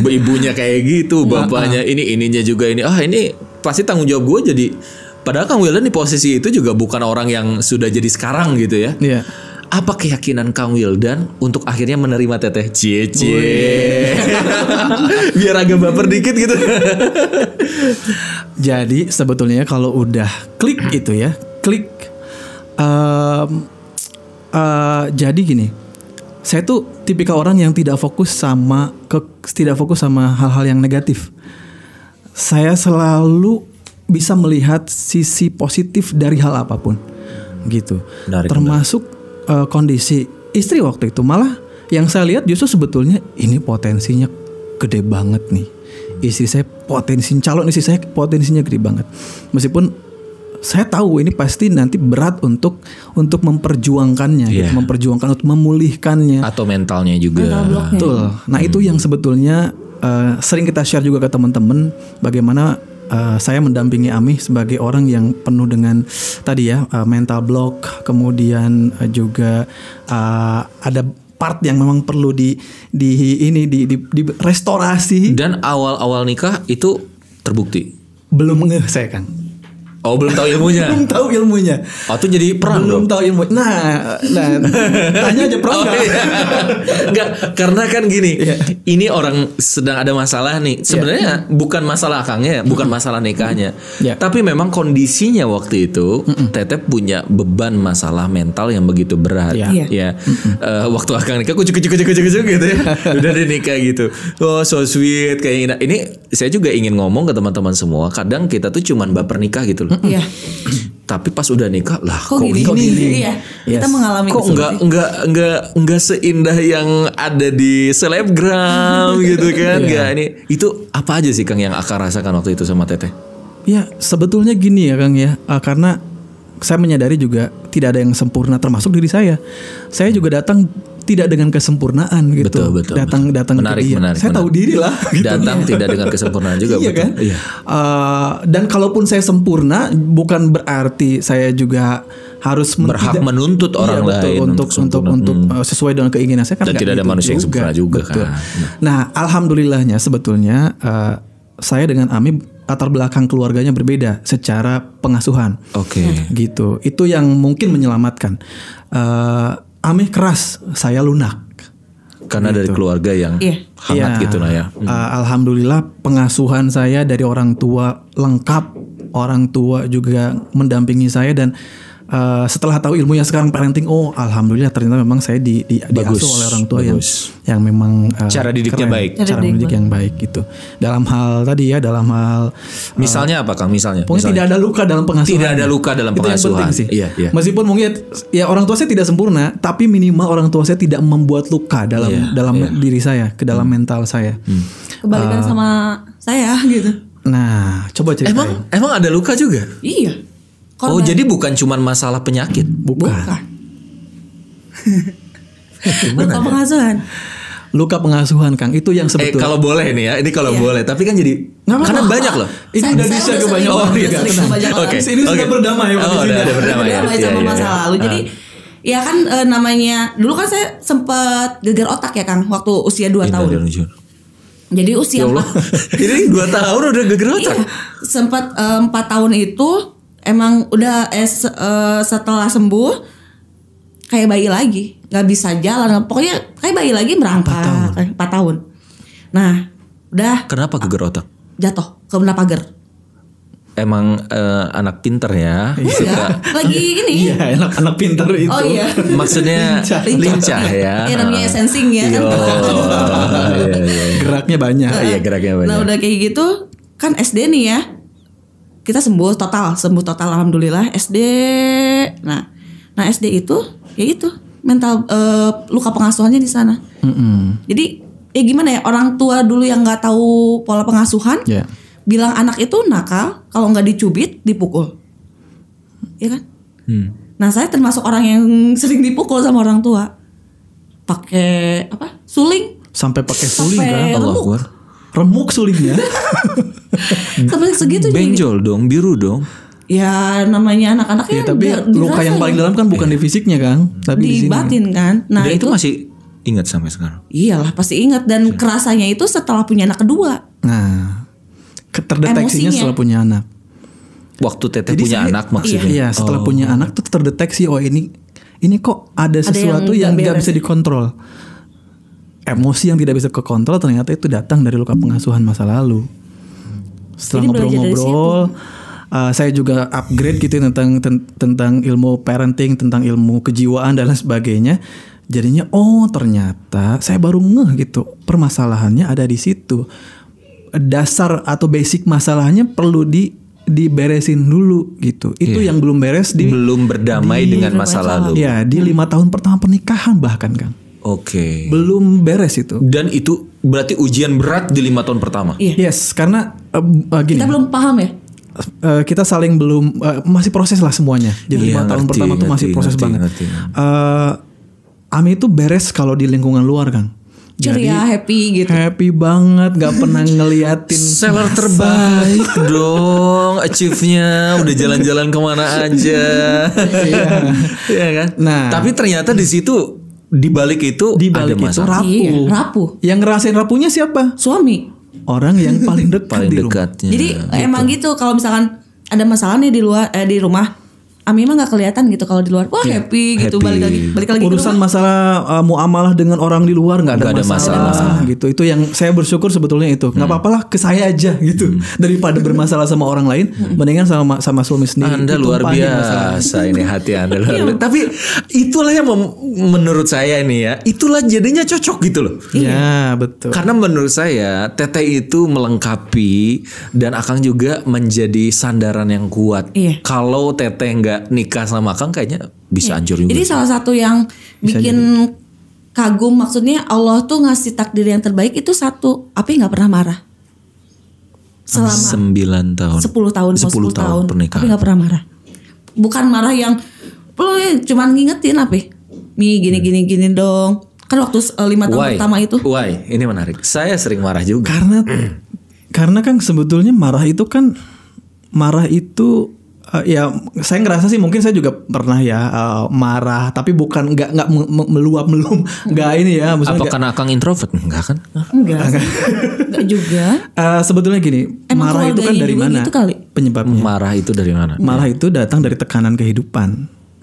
S2: Ibunya kayak gitu, iya. bapaknya ah. ini ininya juga ini. Ah ini pasti tanggung jawab gue jadi. Padahal Kang Wildan di posisi itu juga bukan orang yang sudah jadi sekarang gitu ya. Iya apa keyakinan Kang Wildan untuk akhirnya menerima teteh cie cie <laughs> biar agak baper dikit
S4: gitu
S1: jadi sebetulnya kalau udah klik itu ya klik uh, uh, jadi gini saya tuh tipikal orang yang tidak fokus sama ke tidak fokus sama hal-hal yang negatif saya selalu bisa melihat sisi positif dari hal apapun gitu Menarik, termasuk uh, kondisi istri waktu itu malah yang saya lihat justru sebetulnya ini potensinya gede banget nih istri saya potensi calon istri saya potensinya gede banget meskipun saya tahu ini pasti nanti berat untuk untuk memperjuangkannya, yeah. gitu, iya. memperjuangkan untuk memulihkannya atau mentalnya juga. Mental Nah hmm. itu yang sebetulnya uh, sering kita share juga ke teman-teman bagaimana uh, saya mendampingi Ami sebagai orang yang penuh dengan tadi ya uh, mental block, kemudian uh, juga uh, ada part yang memang perlu di di ini di di, di restorasi. Dan awal-awal nikah itu terbukti belum ngeh saya kan Oh belum tahu ilmunya. <laughs> belum tahu ilmunya. Oh tuh jadi perang Belum tahu ilmu. Nah, nah tanya aja perang <laughs> oh, Iya.
S2: Enggak, karena kan gini. Yeah. Ini orang sedang ada masalah nih. Iya. Sebenarnya yeah. bukan masalah akangnya, ya, bukan masalah nikahnya. Yeah. Tapi memang kondisinya waktu itu mm Tetep punya beban masalah mental yang begitu berat. Yeah. Yeah. Ya. Mm Uh, eh, waktu akang nikah kucuk kucuk kucuk kucuk gitu ya. <laughs> Udah deh nikah gitu. Oh so sweet kayak ini. Ini saya juga ingin ngomong ke teman-teman semua, kadang kita tuh cuman baper nikah gitu loh. Iya. <clears throat> Tapi pas udah nikah lah kok, kok gini, gini, gini. Ya. Yes. Kita mengalami kok nggak nggak nggak nggak seindah yang ada di selebgram <laughs> gitu kan? Enggak iya. Gak ini itu apa aja sih Kang yang akan rasakan waktu itu sama Teteh?
S1: Ya sebetulnya gini ya Kang ya uh, karena saya menyadari juga tidak ada yang sempurna termasuk diri saya. Saya juga datang tidak dengan kesempurnaan gitu. Betul, betul, datang betul. datang menarik, ke dia. Menarik, saya menarik. tahu diri lah. Gitu. Datang iya. tidak dengan kesempurnaan juga. iya betul. kan. Iya. Uh, dan kalaupun saya sempurna, bukan berarti saya juga harus berhak menuntut orang iya, lain untuk untuk untuk, hmm. Eh, sesuai dengan keinginan saya. Kan dan tidak ada gitu manusia yang sempurna juga. juga Kan. Hmm. Nah, alhamdulillahnya sebetulnya uh, saya dengan Ami latar belakang keluarganya berbeda secara pengasuhan. Oke. Okay. Gitu. Itu yang mungkin menyelamatkan. Uh, Ameh keras, saya lunak.
S2: Karena gitu. dari keluarga yang yeah. hangat yeah. gitu naya. Ah,
S1: hmm. Uh, Alhamdulillah pengasuhan saya dari orang tua lengkap, orang tua juga mendampingi saya dan uh, setelah tahu ilmunya sekarang parenting oh alhamdulillah ternyata memang saya di di diasuh oleh orang tua bagus. yang yang memang uh, cara didiknya keren, baik cara didik yang baik gitu dalam hal tadi ya dalam hal uh, misalnya apa kang misalnya pokoknya misalnya. tidak ada luka dalam pengasuhan tidak ada luka dalam pengasuhan sih iya, iya. meskipun mungkin ya orang tua saya tidak sempurna tapi minimal orang tua saya tidak membuat luka dalam iya, dalam iya. diri saya ke dalam hmm. mental saya hmm. kebalikan uh, sama
S3: saya gitu
S1: nah coba cerita emang emang ada luka juga
S3: iya Korban. Oh, jadi
S2: bukan cuma masalah penyakit. Bukan. bukan.
S3: <laughs> Luka ya? pengasuhan.
S1: Luka pengasuhan Kang itu yang eh, sebetulnya. Eh, kalau boleh nih ya, ini kalau iya. boleh.
S2: Tapi kan jadi Nggak
S3: Karena apa Karena banyak loh. Ini udah bisa kebanyakan oh, orang. Iya. Oke.
S1: Okay. Ini okay. berdamai oh, udah, ada berdamai. ya. Berdamai iya, sama iya, masa iya. lalu. Jadi
S3: ah. ya kan uh, namanya dulu kan saya sempet geger otak ya Kang waktu usia 2 tahun. Jadi usia ya Allah.
S4: Ini
S2: <laughs> 2 <laughs> tahun udah geger otak. Iya,
S3: sempat eh, empat tahun itu emang udah eh, uh, setelah sembuh kayak bayi lagi nggak bisa jalan pokoknya kayak bayi lagi merangkak empat tahun. empat tahun nah udah
S2: kenapa geger otak
S3: jatuh kena pagar
S2: Emang uh, anak pinter ya, iya. iya.
S3: lagi ini.
S1: Iya, anak-anak pinter itu. Oh iya. Maksudnya lincah, lincah, lincah ya. Iya, namanya ah.
S3: sensing ya kan. iya,
S1: iya. Geraknya banyak. Nah, geraknya banyak. Nah,
S3: udah kayak gitu kan SD nih ya kita sembuh total sembuh total alhamdulillah SD nah nah SD itu ya itu mental uh, luka pengasuhannya di sana
S4: mm-hmm.
S3: jadi ya gimana ya orang tua dulu yang nggak tahu pola pengasuhan yeah. bilang anak itu nakal kalau nggak dicubit dipukul ya kan mm. nah saya termasuk orang yang <laughs> sering dipukul sama orang tua pakai apa suling
S1: sampai pakai suling sampai kan Allah remuk sulitnya,
S3: Sampai <laughs> segitu Benjol
S2: jadi. dong, biru dong.
S3: Ya namanya anak-anaknya. Ya, kan tapi luka yang paling ya. dalam
S2: kan bukan di fisiknya kan, tapi di, di batin
S3: kan. Nah itu, itu masih
S2: ingat sampai sekarang.
S3: Iyalah pasti ingat dan kerasanya itu setelah punya anak kedua.
S2: Nah,
S1: terdeteksinya Emosinya. setelah punya anak. Waktu teteh punya saya, anak maksudnya. Iya, iya, setelah oh. punya anak tuh terdeteksi oh ini ini kok ada sesuatu ada yang nggak bisa dikontrol emosi yang tidak bisa kekontrol ternyata itu datang dari luka pengasuhan masa lalu. Setelah ngobrol-ngobrol, uh, saya juga upgrade gitu ya tentang ten, tentang ilmu parenting, tentang ilmu kejiwaan dan lain sebagainya. Jadinya oh ternyata saya baru ngeh gitu permasalahannya ada di situ. Dasar atau basic masalahnya perlu di diberesin dulu gitu. Itu yeah. yang belum beres
S2: di belum berdamai di, dengan masa lalu. Ya di
S1: lima hmm. tahun pertama pernikahan bahkan kan
S2: Oke. Okay. Belum beres itu. Dan itu berarti ujian berat di lima tahun pertama.
S1: Iya. Yes, karena uh, gini. Kita belum paham ya. Uh, kita saling belum uh, masih proses lah semuanya. Jadi iya, lima ya, tahun ngerti, pertama ngerti, tuh masih proses ngerti, banget. Ngerti, ngerti. Uh, Ami itu beres kalau di lingkungan luar kang. Jadi, ya, happy gitu happy banget nggak pernah ngeliatin seller terbaik <laughs> dong achieve-nya udah jalan-jalan kemana aja
S2: iya yeah. kan nah tapi ternyata di situ di balik itu di
S1: balik ada itu masalah. rapuh. Iya, rapuh. Yang ngerasain rapuhnya siapa? Suami. Orang yang paling dekat paling di rumah. Dekatnya. Jadi
S3: gitu. emang gitu kalau misalkan ada masalah nih di luar eh, di rumah Ami mah nggak kelihatan gitu kalau di luar wah yeah. happy, happy gitu balik lagi balik lagi urusan
S1: masalah uh, muamalah dengan orang di luar nggak ada, gak ada masalah. gitu itu yang saya bersyukur sebetulnya itu nggak hmm. apa-apa lah ke saya aja gitu hmm. <laughs> daripada bermasalah sama orang lain hmm. mendingan sama sama suami sendiri Anda luar biasa ini
S2: hati Anda luar iya. biasa.
S1: tapi itulah yang menurut
S2: saya ini ya itulah jadinya cocok gitu loh iya. ya betul karena menurut saya teteh itu melengkapi dan akan juga menjadi sandaran yang kuat iya. kalau teteh nggak nggak nikah sama Kang kayaknya bisa ya. hancur juga. Jadi salah
S3: satu yang bisa bikin jadi. kagum maksudnya Allah tuh ngasih takdir yang terbaik itu satu, Api nggak pernah marah. Selama
S2: 9 tahun. sepuluh tahun, 10, tahun, tahun pernikahan. Tapi nggak pernah
S3: marah. Bukan marah yang lo ya cuman ngingetin apa? Mi gini hmm. gini gini dong. Kan waktu eh, lima tahun Why? pertama itu.
S2: Why? Ini menarik. Saya sering marah juga. Karena
S1: karena kan sebetulnya marah itu kan marah itu uh, ya saya ngerasa sih mungkin saya juga pernah ya uh, marah tapi bukan nggak nggak meluap melum nggak ini ya maksudnya apa gak, karena akang introvert nggak kan
S3: enggak enggak, juga
S1: uh, sebetulnya gini Emang marah itu kan dari mana itu kali? penyebabnya marah itu dari mana marah iya. itu datang dari tekanan kehidupan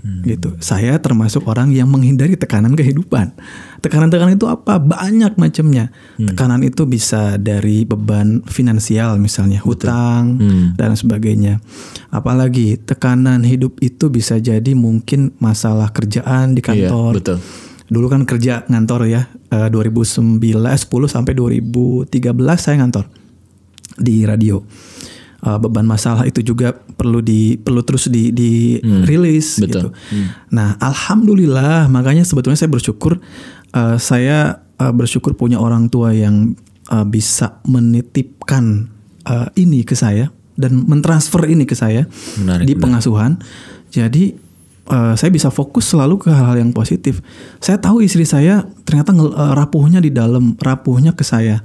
S1: Hmm. gitu. Saya termasuk orang yang menghindari tekanan kehidupan. Tekanan-tekanan itu apa? Banyak macamnya. Hmm. Tekanan itu bisa dari beban finansial misalnya, hutang hmm. dan sebagainya. Apalagi tekanan hidup itu bisa jadi mungkin masalah kerjaan di iya, kantor. Iya, betul. Dulu kan kerja ngantor ya, 2009 eh, 10 eh, sampai 2013 saya ngantor di radio uh, beban masalah itu juga perlu di perlu terus di dirilis hmm, gitu. Hmm. Nah, alhamdulillah makanya sebetulnya saya bersyukur uh, saya uh, bersyukur punya orang tua yang uh, bisa menitipkan uh, ini ke saya dan mentransfer ini ke saya menarik, di pengasuhan. Menarik. Jadi uh, saya bisa fokus selalu ke hal-hal yang positif. Saya tahu istri saya ternyata uh, rapuhnya di dalam, rapuhnya ke saya.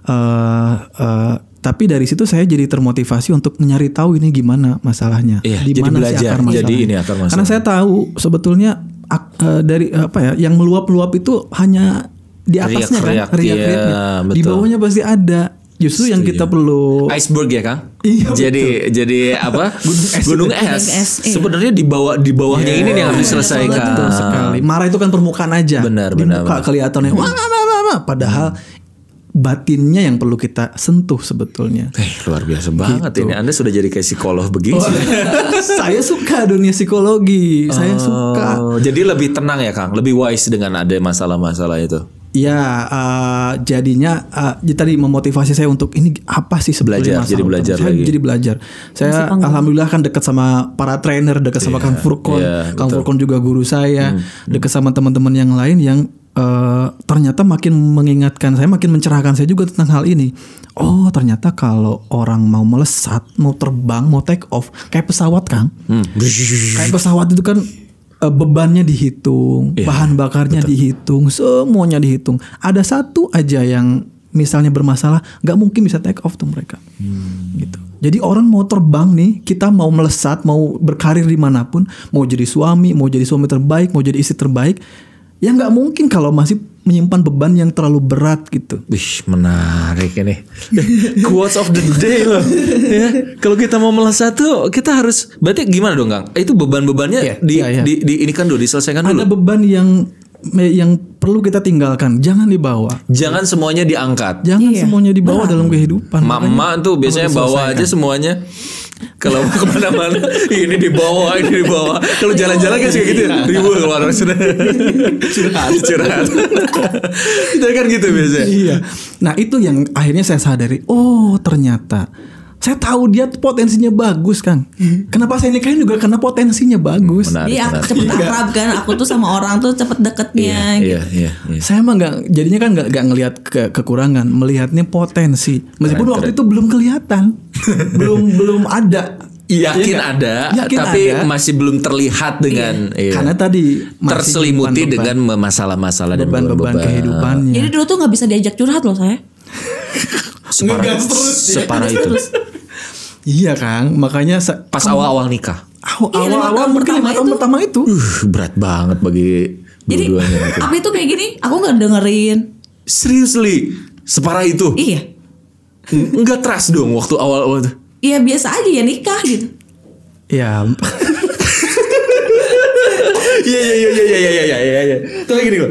S1: Uh, uh, tapi dari situ saya jadi termotivasi untuk nyari tahu ini gimana masalahnya, iya, di mana sih akar masalahnya. Jadi ini akar masalah. Karena saya tahu sebetulnya ak, eh, dari eh, apa ya, yang meluap-luap itu hanya di atasnya riak, kan, riak, riak, riak, di bawahnya pasti ada. Justru yang kita perlu iceberg ya kang.
S2: Iya. <laughs> Jadi betul. jadi apa? <laughs> gunung es. Gunung es. es iya. Sebenarnya di bawah di bawahnya yeah. ini yang harus diselesaikan. Iya,
S1: Marah itu kan permukaan aja. Benar di benar. Muka benar. kelihatannya hmm. wah, wah, wah, wah. padahal hmm batinnya yang perlu kita sentuh sebetulnya. Eh,
S2: luar biasa banget gitu. ini. Anda sudah jadi kayak psikolog begini. Oh,
S1: <laughs> saya suka dunia psikologi. Oh, saya suka.
S2: Jadi lebih tenang ya, Kang. Lebih wise dengan ada masalah-masalah itu.
S1: Ya, uh, jadinya uh, tadi memotivasi saya untuk ini apa sih sebenarnya belajar, jadi belajar saya lagi. jadi belajar. Saya alhamdulillah kan dekat sama para trainer, dekat yeah, sama iya, Kang Furkon, yeah, Kang betul. Furkon juga guru saya, hmm. hmm. dekat sama teman-teman yang lain yang Eh, ternyata makin mengingatkan saya, makin mencerahkan saya juga tentang hal ini. Oh, ternyata kalau orang mau melesat, mau terbang, mau take off, kayak pesawat kan? Hmm. Kayak pesawat itu kan uh, bebannya dihitung, yeah, bahan bakarnya betul. dihitung, semuanya dihitung. Ada satu aja yang misalnya bermasalah, nggak mungkin bisa take off tuh mereka. Hmm. Gitu. Jadi orang mau terbang nih, kita mau melesat, mau berkarir dimanapun, mau jadi suami, mau jadi suami terbaik, mau jadi istri terbaik, ya nggak mungkin kalau masih menyimpan beban yang terlalu berat gitu. Wih, menarik ini.
S2: <laughs> Quotes of the day loh. <laughs> ya, kalau kita mau melesat satu, kita harus berarti gimana dong, Kang? Itu beban-bebannya yeah, di, yeah, yeah. di di ini kan dulu diselesaikan Ada dulu. Ada
S1: beban yang yang perlu kita tinggalkan, jangan dibawa.
S2: Jangan semuanya diangkat.
S1: Jangan iya. semuanya dibawa nah, dalam kehidupan. Mama
S2: tuh biasanya bawa aja semuanya kalau mau kemana-mana ini di bawah ini di bawah kalau jalan-jalan kan suka gitu ya, ribu
S4: keluar sudah curhat curhat
S1: itu kan gitu biasanya iya nah itu yang akhirnya saya sadari oh ternyata saya tahu dia potensinya bagus Kang. Kenapa saya nikahin juga karena potensinya bagus. Menarik, iya, menarik. cepet iya. akrab
S3: kan. Aku tuh sama orang tuh cepet deketnya. Iya,
S1: gitu. iya, iya, iya. Saya emang nggak jadinya kan nggak nggak ngelihat ke, kekurangan, melihatnya potensi. Meskipun keren, waktu keren. itu belum kelihatan, <laughs> belum belum ada. Yakin ya, ada, yakin tapi ada. masih belum
S2: terlihat iya. dengan iya. Iya. karena tadi terselimuti dengan masalah-masalah dan beban-beban
S1: kehidupannya. Jadi
S3: dulu tuh nggak bisa diajak curhat loh saya. <laughs> separah, terus ya.
S2: separah itu
S1: <laughs> iya kang makanya pas awal-awal nikah
S3: iya, awal-awal
S2: mungkin lima ya, tahun pertama itu uh, berat banget bagi jadi apa
S3: gitu. <laughs> itu kayak gini aku nggak
S2: dengerin seriously separah itu iya nggak trust dong waktu awal-awal
S3: Iya biasa aja ya nikah gitu.
S2: Ya. <laughs> Iya, iya iya iya iya iya iya iya iya. Tapi gini loh.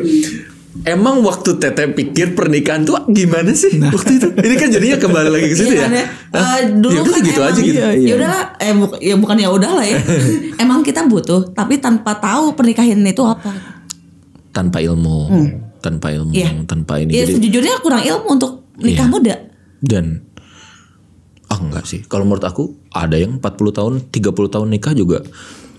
S2: Emang waktu Teteh pikir pernikahan tuh gimana sih nah. waktu itu? Ini kan jadinya kembali lagi ke situ ya. Eh, ya. Uh, dulu ya, kan gitu aja gitu. Ya iya. udahlah,
S3: eh bu ya bukan ya udahlah ya. <laughs> emang kita butuh, tapi tanpa tahu pernikahan itu apa.
S2: Tanpa ilmu, hmm. tanpa ilmu, yeah. tanpa ini. Ya sejujurnya
S3: kurang ilmu untuk nikah yeah. muda.
S2: Dan ah oh, enggak sih. Kalau menurut aku ada yang 40 tahun, 30 tahun nikah juga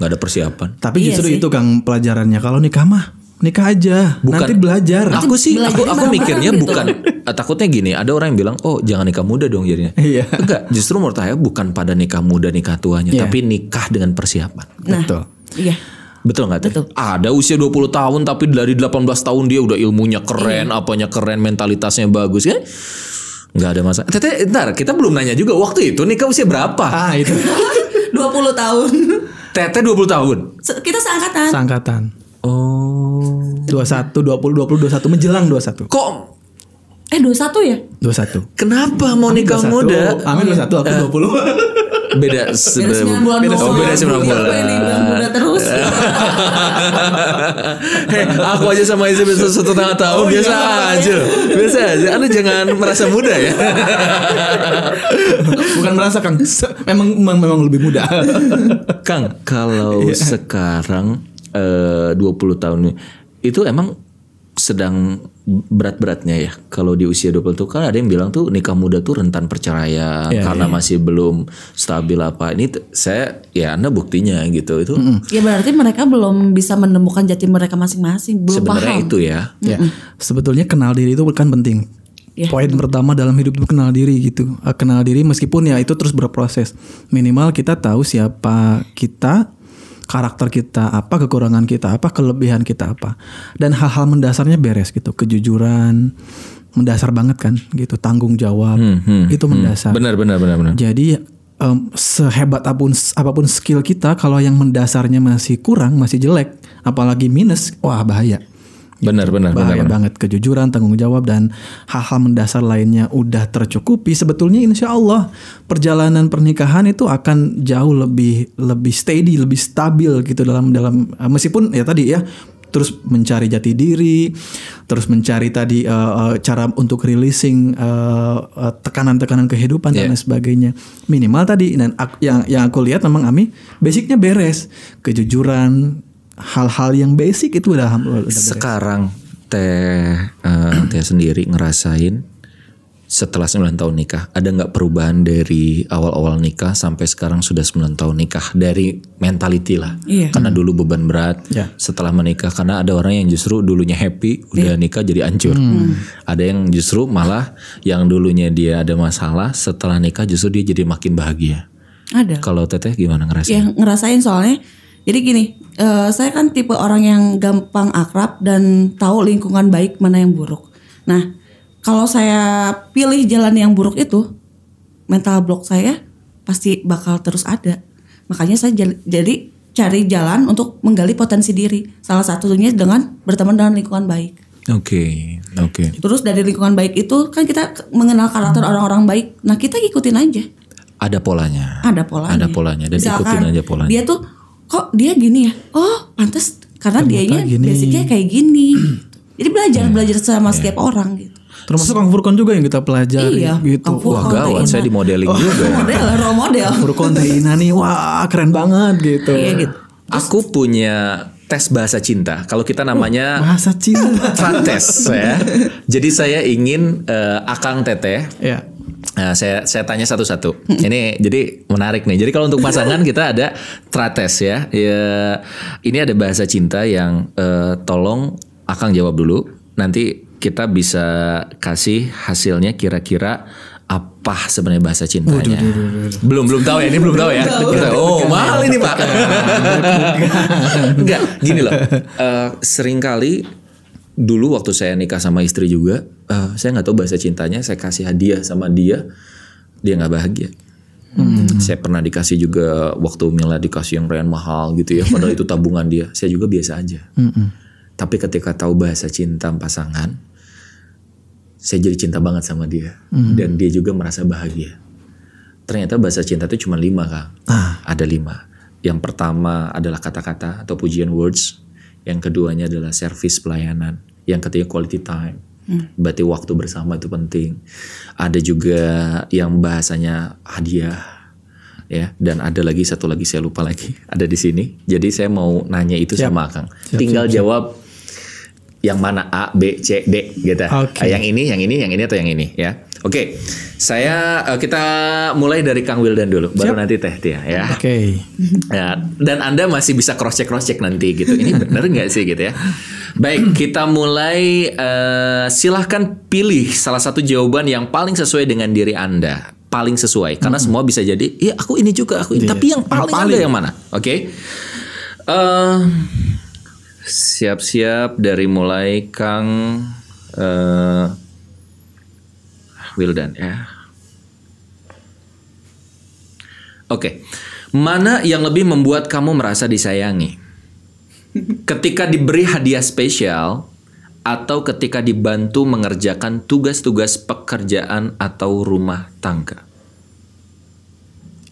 S2: nggak ada persiapan. Tapi iya justru sih. itu Kang pelajarannya kalau nikah mah
S1: nikah aja bukan, nanti belajar aku sih aku aku mikirnya gitu.
S2: bukan eh, takutnya gini ada orang yang bilang oh jangan nikah muda dong jadinya iya. enggak justru menurut saya bukan pada nikah muda nikah tuanya yeah. tapi nikah dengan persiapan nah, betul iya Betul nggak? Betul. Ada usia 20 tahun tapi dari 18 tahun dia udah ilmunya keren, hmm. apanya keren, mentalitasnya bagus kan? Gak ada masalah. Tete, ntar kita belum nanya
S1: juga waktu itu nikah usia berapa? Ah, itu.
S3: 20 <laughs> tahun.
S1: Tete 20 tahun.
S3: Kita seangkatan.
S1: Seangkatan. Oh. 21 20 dua satu menjelang dua satu Kok
S3: Eh dua satu ya? dua satu Kenapa mau nikah muda?
S1: Amin 21 aku uh, 20. Beda sebenarnya. Beda beda, bulan. beda sembilan bulan.
S2: terus. Hei, aku aja sama Izzy bisa satu setengah tahun biasa aja.
S1: Biasa aja. Anda jangan merasa muda ya. Bukan merasa Kang, memang memang lebih muda. Kang,
S2: kalau sekarang Eh, dua puluh tahun itu emang sedang berat-beratnya ya kalau di usia 20 tuh kan ada yang bilang tuh nikah muda tuh rentan perceraian yeah, iya, karena yeah. masih belum stabil apa ini saya ya anda buktinya gitu itu mm -hmm.
S3: ya berarti mereka belum bisa menemukan jati mereka masing-masing belum sebenarnya paham.
S1: itu ya mm -hmm. yeah. sebetulnya kenal diri itu bukan penting yeah. poin pertama dalam hidup itu kenal diri gitu eh, kenal diri meskipun ya itu terus berproses minimal kita tahu siapa kita karakter kita apa, kekurangan kita apa, kelebihan kita apa. Dan hal-hal mendasarnya beres gitu, kejujuran mendasar banget kan gitu, tanggung jawab hmm, hmm, itu hmm. mendasar. benar benar benar benar. Jadi um, sehebat apapun apapun skill kita kalau yang mendasarnya masih kurang, masih jelek, apalagi minus, wah bahaya. Gitu. Benar, benar, Bahaya benar, banget benar. kejujuran, tanggung jawab dan hal-hal mendasar lainnya udah tercukupi. Sebetulnya insya Allah perjalanan pernikahan itu akan jauh lebih lebih steady, lebih stabil gitu dalam dalam eh, meskipun ya tadi ya terus mencari jati diri, terus mencari tadi uh, uh, cara untuk releasing uh, uh, tekanan-tekanan kehidupan yeah. dan iya. lain sebagainya. Minimal tadi dan yang yang aku lihat memang Ami basicnya beres, kejujuran, hal-hal yang basic itu udah, udah sekarang teh
S2: uh, <clears throat> teh sendiri ngerasain setelah 9 tahun nikah ada nggak perubahan dari awal-awal nikah sampai sekarang sudah 9 tahun nikah dari mentality lah iya. karena hmm. dulu beban berat yeah. setelah menikah karena ada orang yang justru dulunya happy udah yeah. nikah jadi hancur hmm. hmm. ada yang justru malah yang dulunya dia ada masalah setelah nikah justru dia jadi makin bahagia ada kalau teteh gimana ngerasain yang
S3: ngerasain soalnya jadi gini, uh, saya kan tipe orang yang gampang akrab dan tahu lingkungan baik mana yang buruk. Nah, kalau saya pilih jalan yang buruk itu, mental block saya pasti bakal terus ada. Makanya saya jadi cari jalan untuk menggali potensi diri. Salah satunya dengan berteman dengan lingkungan baik.
S2: Oke, okay, oke. Okay.
S3: Terus dari lingkungan baik itu kan kita mengenal karakter orang-orang baik. Nah, kita ikutin aja.
S2: Ada polanya.
S3: Ada polanya. Ada polanya dan Misalkan, ikutin aja polanya. Dia tuh kok dia gini ya oh pantas karena dia dianya gini. basicnya kayak gini <clears throat> jadi belajar yeah. belajar sama yeah. setiap orang gitu
S1: termasuk Kang Furkon juga yang kita pelajari iya, gitu. Kang wah gawat saya di modeling
S2: juga. Ya. model,
S3: role model.
S1: Furkon Teina nih wah keren banget gitu. Iya gitu. Aku
S2: punya tes bahasa cinta. Kalau kita namanya oh, bahasa cinta. tes ya. <laughs> Jadi saya ingin uh, Akang Teteh. Yeah Nah, saya saya tanya satu-satu. Ini jadi menarik nih. Jadi kalau untuk pasangan kita ada trates ya. ya ini ada bahasa cinta yang eh, tolong Akang jawab dulu. Nanti kita bisa kasih hasilnya kira-kira apa sebenarnya bahasa cintanya?
S4: Waduh, waduh, waduh.
S2: Belum belum tahu ya ini belum tahu ya. oh mahal ini pak. Enggak gini loh. Uh, eh, kali dulu waktu saya nikah sama istri juga uh, saya nggak tahu bahasa cintanya saya kasih hadiah sama dia dia nggak bahagia Hmm. Saya pernah dikasih juga waktu Mila dikasih yang Ryan mahal gitu ya, padahal itu tabungan dia. Saya juga biasa aja. Hmm. Tapi ketika tahu bahasa cinta pasangan, saya jadi cinta banget sama dia hmm. dan dia juga merasa bahagia. Ternyata bahasa cinta itu cuma lima kak, ah. ada lima. Yang pertama adalah kata-kata atau pujian words, yang keduanya adalah service pelayanan, yang ketiga quality time, Hmm. Berarti waktu bersama itu penting. Ada juga yang bahasanya hadiah ya dan ada lagi satu lagi saya lupa lagi <laughs> ada di sini jadi saya mau nanya itu siap. sama Kang siap, tinggal siap, siap. jawab yang mana A B C D gitu okay. yang ini yang ini yang ini atau yang ini ya Oke, saya uh, kita mulai dari Kang Wildan dulu, baru nanti Teh Tia ya. Oke. Okay. Ya, dan Anda masih bisa cross check cross check nanti gitu. Ini benar nggak sih gitu ya? Baik, kita mulai. Uh, silahkan pilih salah satu jawaban yang paling sesuai dengan diri Anda paling sesuai karena hmm. semua bisa jadi iya aku ini juga aku ini yeah. tapi yang paling, paling Anda yang mana oke okay. uh, eh, siap-siap dari mulai Kang uh, Wildan ya. Oke. Mana yang lebih membuat kamu merasa disayangi? Ketika diberi hadiah spesial atau ketika dibantu mengerjakan tugas-tugas pekerjaan atau rumah tangga?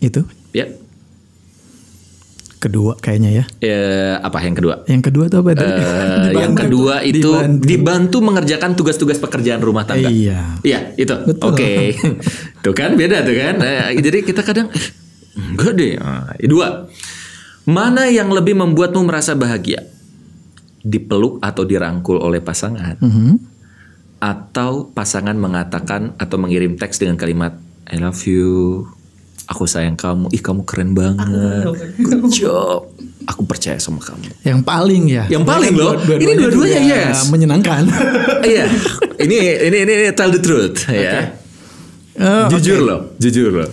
S2: Itu? Ya
S1: kedua kayaknya ya.
S2: E, apa yang kedua?
S1: Yang kedua tuh apa E, <laughs> yang kedua
S2: itu dibantu, dibantu mengerjakan tugas-tugas pekerjaan rumah tangga. Iya. Iya, itu. Oke. Okay. <laughs> tuh kan beda tuh kan. E, jadi kita kadang eh, enggak deh. Dua. Mana yang lebih membuatmu merasa bahagia? Dipeluk atau dirangkul oleh pasangan? Mm -hmm. Atau pasangan mengatakan atau mengirim teks dengan kalimat I love you aku sayang kamu ih kamu keren banget good job aku percaya sama kamu
S1: yang paling ya yang paling loh dua, ini ya, dua-duanya yes menyenangkan <laughs> iya
S2: ini, ini ini ini tell the truth okay. ya
S1: oh, jujur
S2: okay. loh jujur loh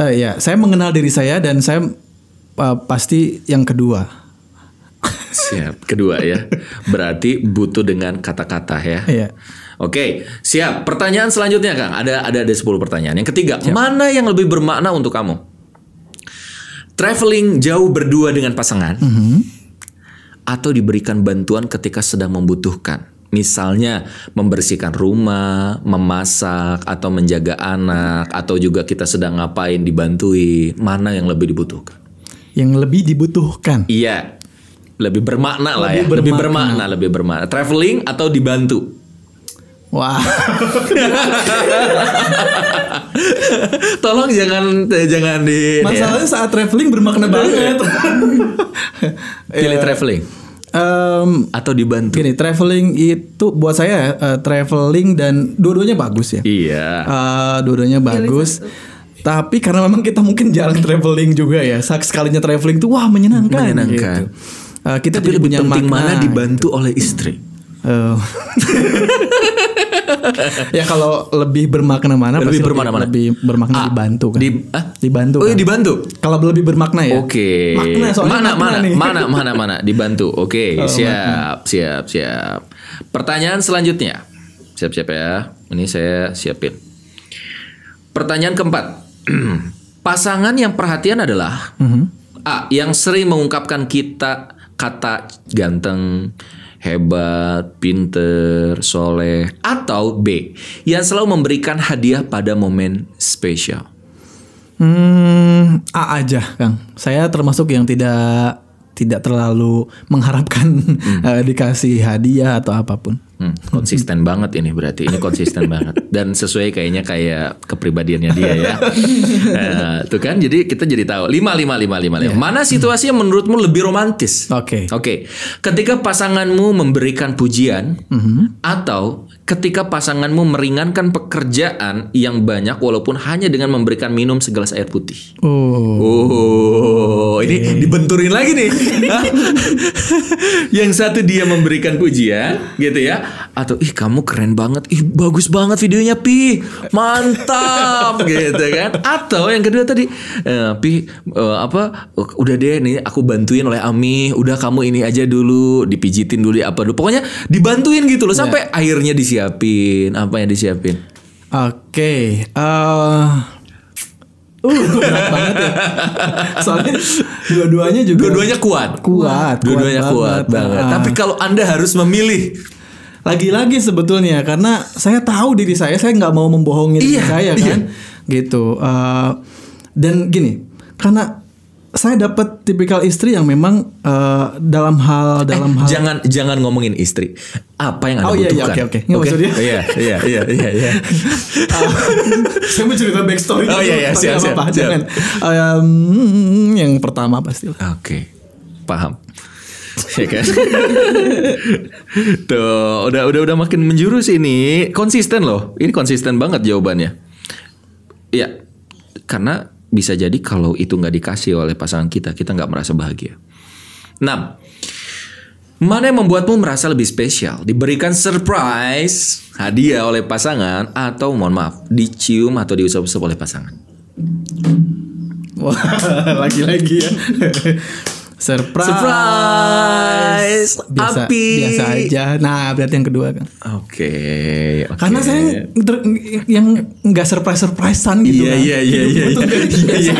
S1: uh, ya saya mengenal diri saya dan saya uh, pasti yang kedua
S2: siap kedua ya berarti butuh dengan kata-kata ya iya. Oke, siap. Pertanyaan selanjutnya Kang, ada ada ada 10 pertanyaan. Yang ketiga, siap. mana yang lebih bermakna untuk kamu? Traveling jauh berdua dengan pasangan? Mm -hmm. Atau diberikan bantuan ketika sedang membutuhkan? Misalnya membersihkan rumah, memasak atau menjaga anak atau juga kita sedang ngapain dibantuin, mana yang lebih dibutuhkan?
S1: Yang lebih dibutuhkan.
S2: Iya. Lebih bermakna lebih lah ya. Bermakna. Lebih bermakna, lebih bermakna. Traveling atau dibantu?
S1: Wah. <laughs> Tolong jangan eh, jangan di Masalahnya saat traveling bermakna banget.
S2: <laughs> Pilih iya. traveling.
S1: Um, atau dibantu. Gini, traveling itu buat saya uh, traveling dan dua-duanya bagus ya. Iya. Uh, dua-duanya bagus. Tapi karena memang kita mungkin jarang traveling juga ya. Sekalinya traveling tuh wah menyenangkan. Menyenangkan. Gitu. Uh, kita Tapi lebih punya penting mana dibantu gitu. oleh istri. Eh, <laughs> ya kalau lebih bermakna mana lebih bermakna lebih, mana? lebih bermakna ah, dibantu kan. Di, ah? Dibantu. Kan? Oh, iya kan? dibantu. Kalau lebih bermakna ya. Oke. Okay. Makna mana makna mana, nih. mana mana
S2: <laughs> mana dibantu. Oke, okay, oh, siap, siap, siap. Pertanyaan selanjutnya. Siap-siap ya. Ini saya siapin. Pertanyaan keempat. <clears throat> Pasangan yang perhatian adalah mm -hmm. A. Yang sering mengungkapkan kita kata ganteng, hebat, pinter, soleh, atau B yang selalu memberikan hadiah pada momen spesial?
S1: Hmm, A aja, Kang. Saya termasuk yang tidak tidak terlalu mengharapkan hmm. Eh, dikasih hadiah atau apapun. Hmm, konsisten banget
S2: ini berarti ini konsisten banget dan sesuai kayaknya kayak kepribadiannya dia ya. uh, <laughs> tuh kan jadi kita jadi tahu lima lima lima lima lima. Yeah. Mana situasi yang menurutmu lebih romantis? Oke. Okay. Oke. Okay. Ketika pasanganmu memberikan pujian -hmm. atau ketika pasanganmu meringankan pekerjaan yang banyak walaupun hanya dengan memberikan minum segelas air putih. Oh. Oh, ini dibenturin lagi nih. yang satu dia memberikan pujian gitu ya atau ih kamu keren banget, ih bagus banget videonya Pi. Mantap <laughs> gitu kan. Atau yang kedua tadi e, Pi e, apa udah deh nih aku bantuin oleh Ami, udah kamu ini aja dulu, dipijitin dulu apa dulu. Pokoknya dibantuin gitu loh iya. sampai yeah. akhirnya di disiapin? Apa yang disiapin?
S1: Oke, okay, eh, uh, Uh, berat banget ya. Soalnya dua-duanya juga dua-duanya kuat. Kuat. Dua-duanya kuat, kuat banget. banget. Ah. Tapi kalau Anda harus memilih lagi-lagi sebetulnya karena saya tahu diri saya, saya nggak mau membohongi diri iya, saya kan. Iya. Gitu. Uh, dan gini, karena saya dapat tipikal istri yang memang uh, dalam hal eh, dalam eh, hal jangan
S2: jangan ngomongin istri apa yang anda oh, iya, iya butuhkan oke oke nggak maksudnya oh, iya iya iya iya, iya.
S1: <laughs> saya mau cerita backstory oh iya iya siap, siap, apa, siap. um, yang pertama pasti oke okay. paham
S2: <laughs> ya kan? tuh udah udah udah makin menjurus ini konsisten loh ini konsisten banget jawabannya ya karena bisa jadi kalau itu nggak dikasih oleh pasangan kita, kita nggak merasa bahagia. 6. Mana yang membuatmu merasa lebih spesial? Diberikan surprise, hadiah oleh pasangan, atau mohon maaf, dicium atau diusap-usap oleh pasangan.
S1: Wah, <laughs> lagi-lagi ya. Surprise. Surprise. Biasa, Api. biasa aja. Nah, berarti yang kedua kan. Oke. Okay, okay. Karena saya yang nggak surprise surprisean gitu yeah, kan. Iya iya iya, iya iya iya iya.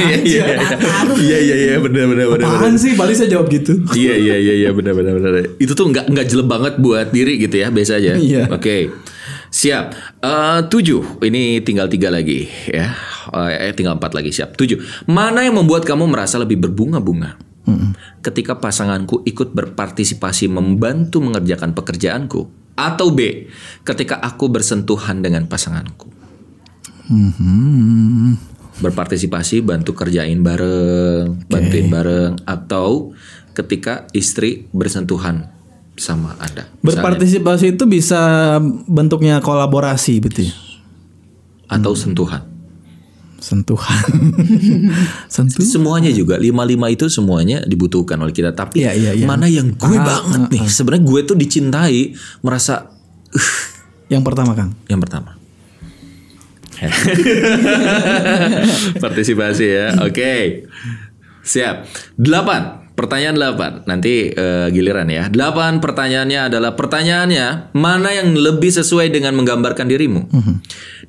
S1: Iya iya iya iya benar benar benar. Apaan bener. sih Paling saya jawab gitu. Iya
S2: iya iya iya benar benar benar. Itu tuh nggak nggak jelek banget buat diri gitu ya, biasa aja. Iya. Oke. Okay. Siap. Uh, tujuh. Ini tinggal tiga lagi ya. Uh, eh tinggal empat lagi siap. Tujuh. Mana yang membuat kamu merasa lebih berbunga-bunga? Ketika pasanganku ikut berpartisipasi membantu mengerjakan pekerjaanku, atau B, ketika aku bersentuhan dengan pasanganku.
S4: Mm-hmm.
S2: Berpartisipasi, bantu kerjain bareng, okay. bantuin bareng, atau ketika istri bersentuhan sama Anda. Misalnya,
S1: berpartisipasi itu bisa bentuknya kolaborasi, betul? Ya? Atau hmm. sentuhan sentuhan.
S2: <laughs> sentuhan. Semuanya juga lima lima itu semuanya dibutuhkan oleh kita. Tapi ya, ya, ya. mana yang gue ah, banget ah, nih? Ah. Sebenarnya gue tuh dicintai, merasa. Uh. Yang
S1: pertama Kang. Yang pertama.
S2: <laughs> <laughs> Partisipasi ya. Oke. Okay. Siap. Delapan. Pertanyaan 8. Nanti uh, giliran ya. 8 pertanyaannya adalah pertanyaannya mana yang lebih sesuai dengan menggambarkan dirimu? Mm -hmm.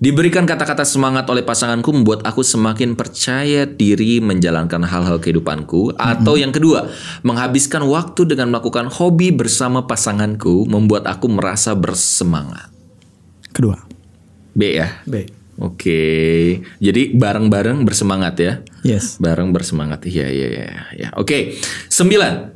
S2: Diberikan kata-kata semangat oleh pasanganku membuat aku semakin percaya diri menjalankan hal-hal kehidupanku mm -hmm. atau mhm. yang kedua, menghabiskan waktu dengan melakukan hobi bersama pasanganku membuat aku merasa bersemangat. Kedua. B ya. B. Oke, okay. jadi bareng-bareng bersemangat ya. Yes. Bareng bersemangat. Iya, iya, iya. Ya. Oke, okay. sembilan.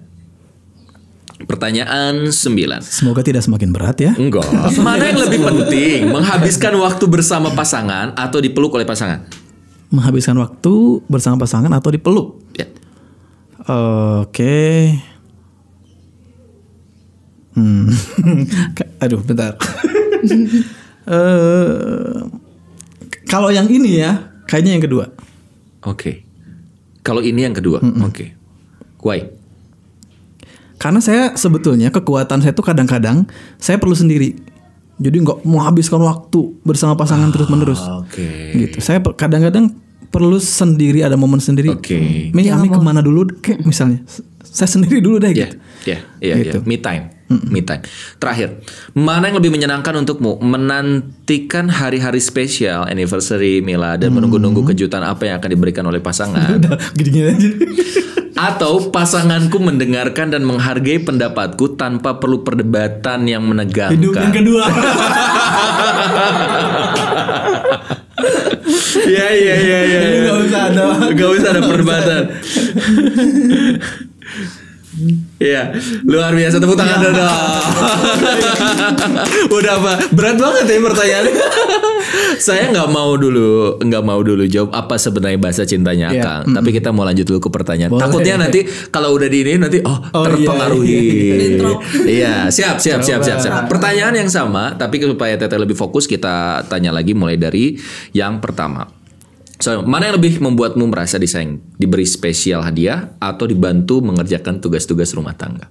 S2: Pertanyaan sembilan.
S1: Semoga tidak semakin berat ya. Enggak. <laughs> Mana yang lebih penting, menghabiskan
S2: waktu bersama pasangan atau dipeluk oleh pasangan?
S1: Menghabiskan waktu bersama pasangan atau dipeluk? Ya. Oke. Okay. Hmm. <laughs> Aduh, bentar. uh, <laughs> Kalau yang ini ya, kayaknya yang kedua. Oke. Okay. Kalau ini yang kedua. Mm -mm. Oke. Okay. Why? Karena saya sebetulnya kekuatan saya itu kadang-kadang saya perlu sendiri. Jadi nggak mau habiskan waktu bersama pasangan ah, terus-menerus. Oke. Okay. Gitu. Saya kadang-kadang perlu sendiri ada momen sendiri. Oke. Okay. Iya, Ami ya, kemana dulu? Kayak misalnya saya sendiri dulu deh yeah, gitu.
S2: Iya. Yeah, iya. Yeah, gitu. Yeah. Me time. Me time. Terakhir, mana yang lebih menyenangkan untukmu? Menantikan hari-hari spesial, anniversary, Mila, dan menunggu-nunggu mm-hmm. kejutan apa yang akan diberikan oleh pasangan. <laughs> gini aja. <laughs> Atau pasanganku mendengarkan dan menghargai pendapatku tanpa perlu perdebatan yang menegangkan. Hidup yang kedua. Iya iya iya iya. Gak usah ada. Gak usah ada <laughs> perdebatan. Iya, luar biasa tepuk tangan iya. dong. <laughs> Udah apa? Berat banget ya pertanyaan. <laughs> Saya nggak mau dulu, nggak mau dulu jawab apa sebenarnya bahasa cintanya yeah. Kang. Mm Tapi kita mau lanjut dulu ke pertanyaan. Boleh. Takutnya nanti kalau udah di ini nanti oh, oh iya, terpengaruhi. Iya, iya. iya. siap, siap, siap, siap, siap. Pertanyaan yang sama, tapi supaya Teteh lebih fokus kita tanya lagi mulai dari yang pertama. So, mana yang lebih membuatmu merasa disayang? Diberi spesial hadiah atau dibantu mengerjakan tugas-tugas rumah tangga?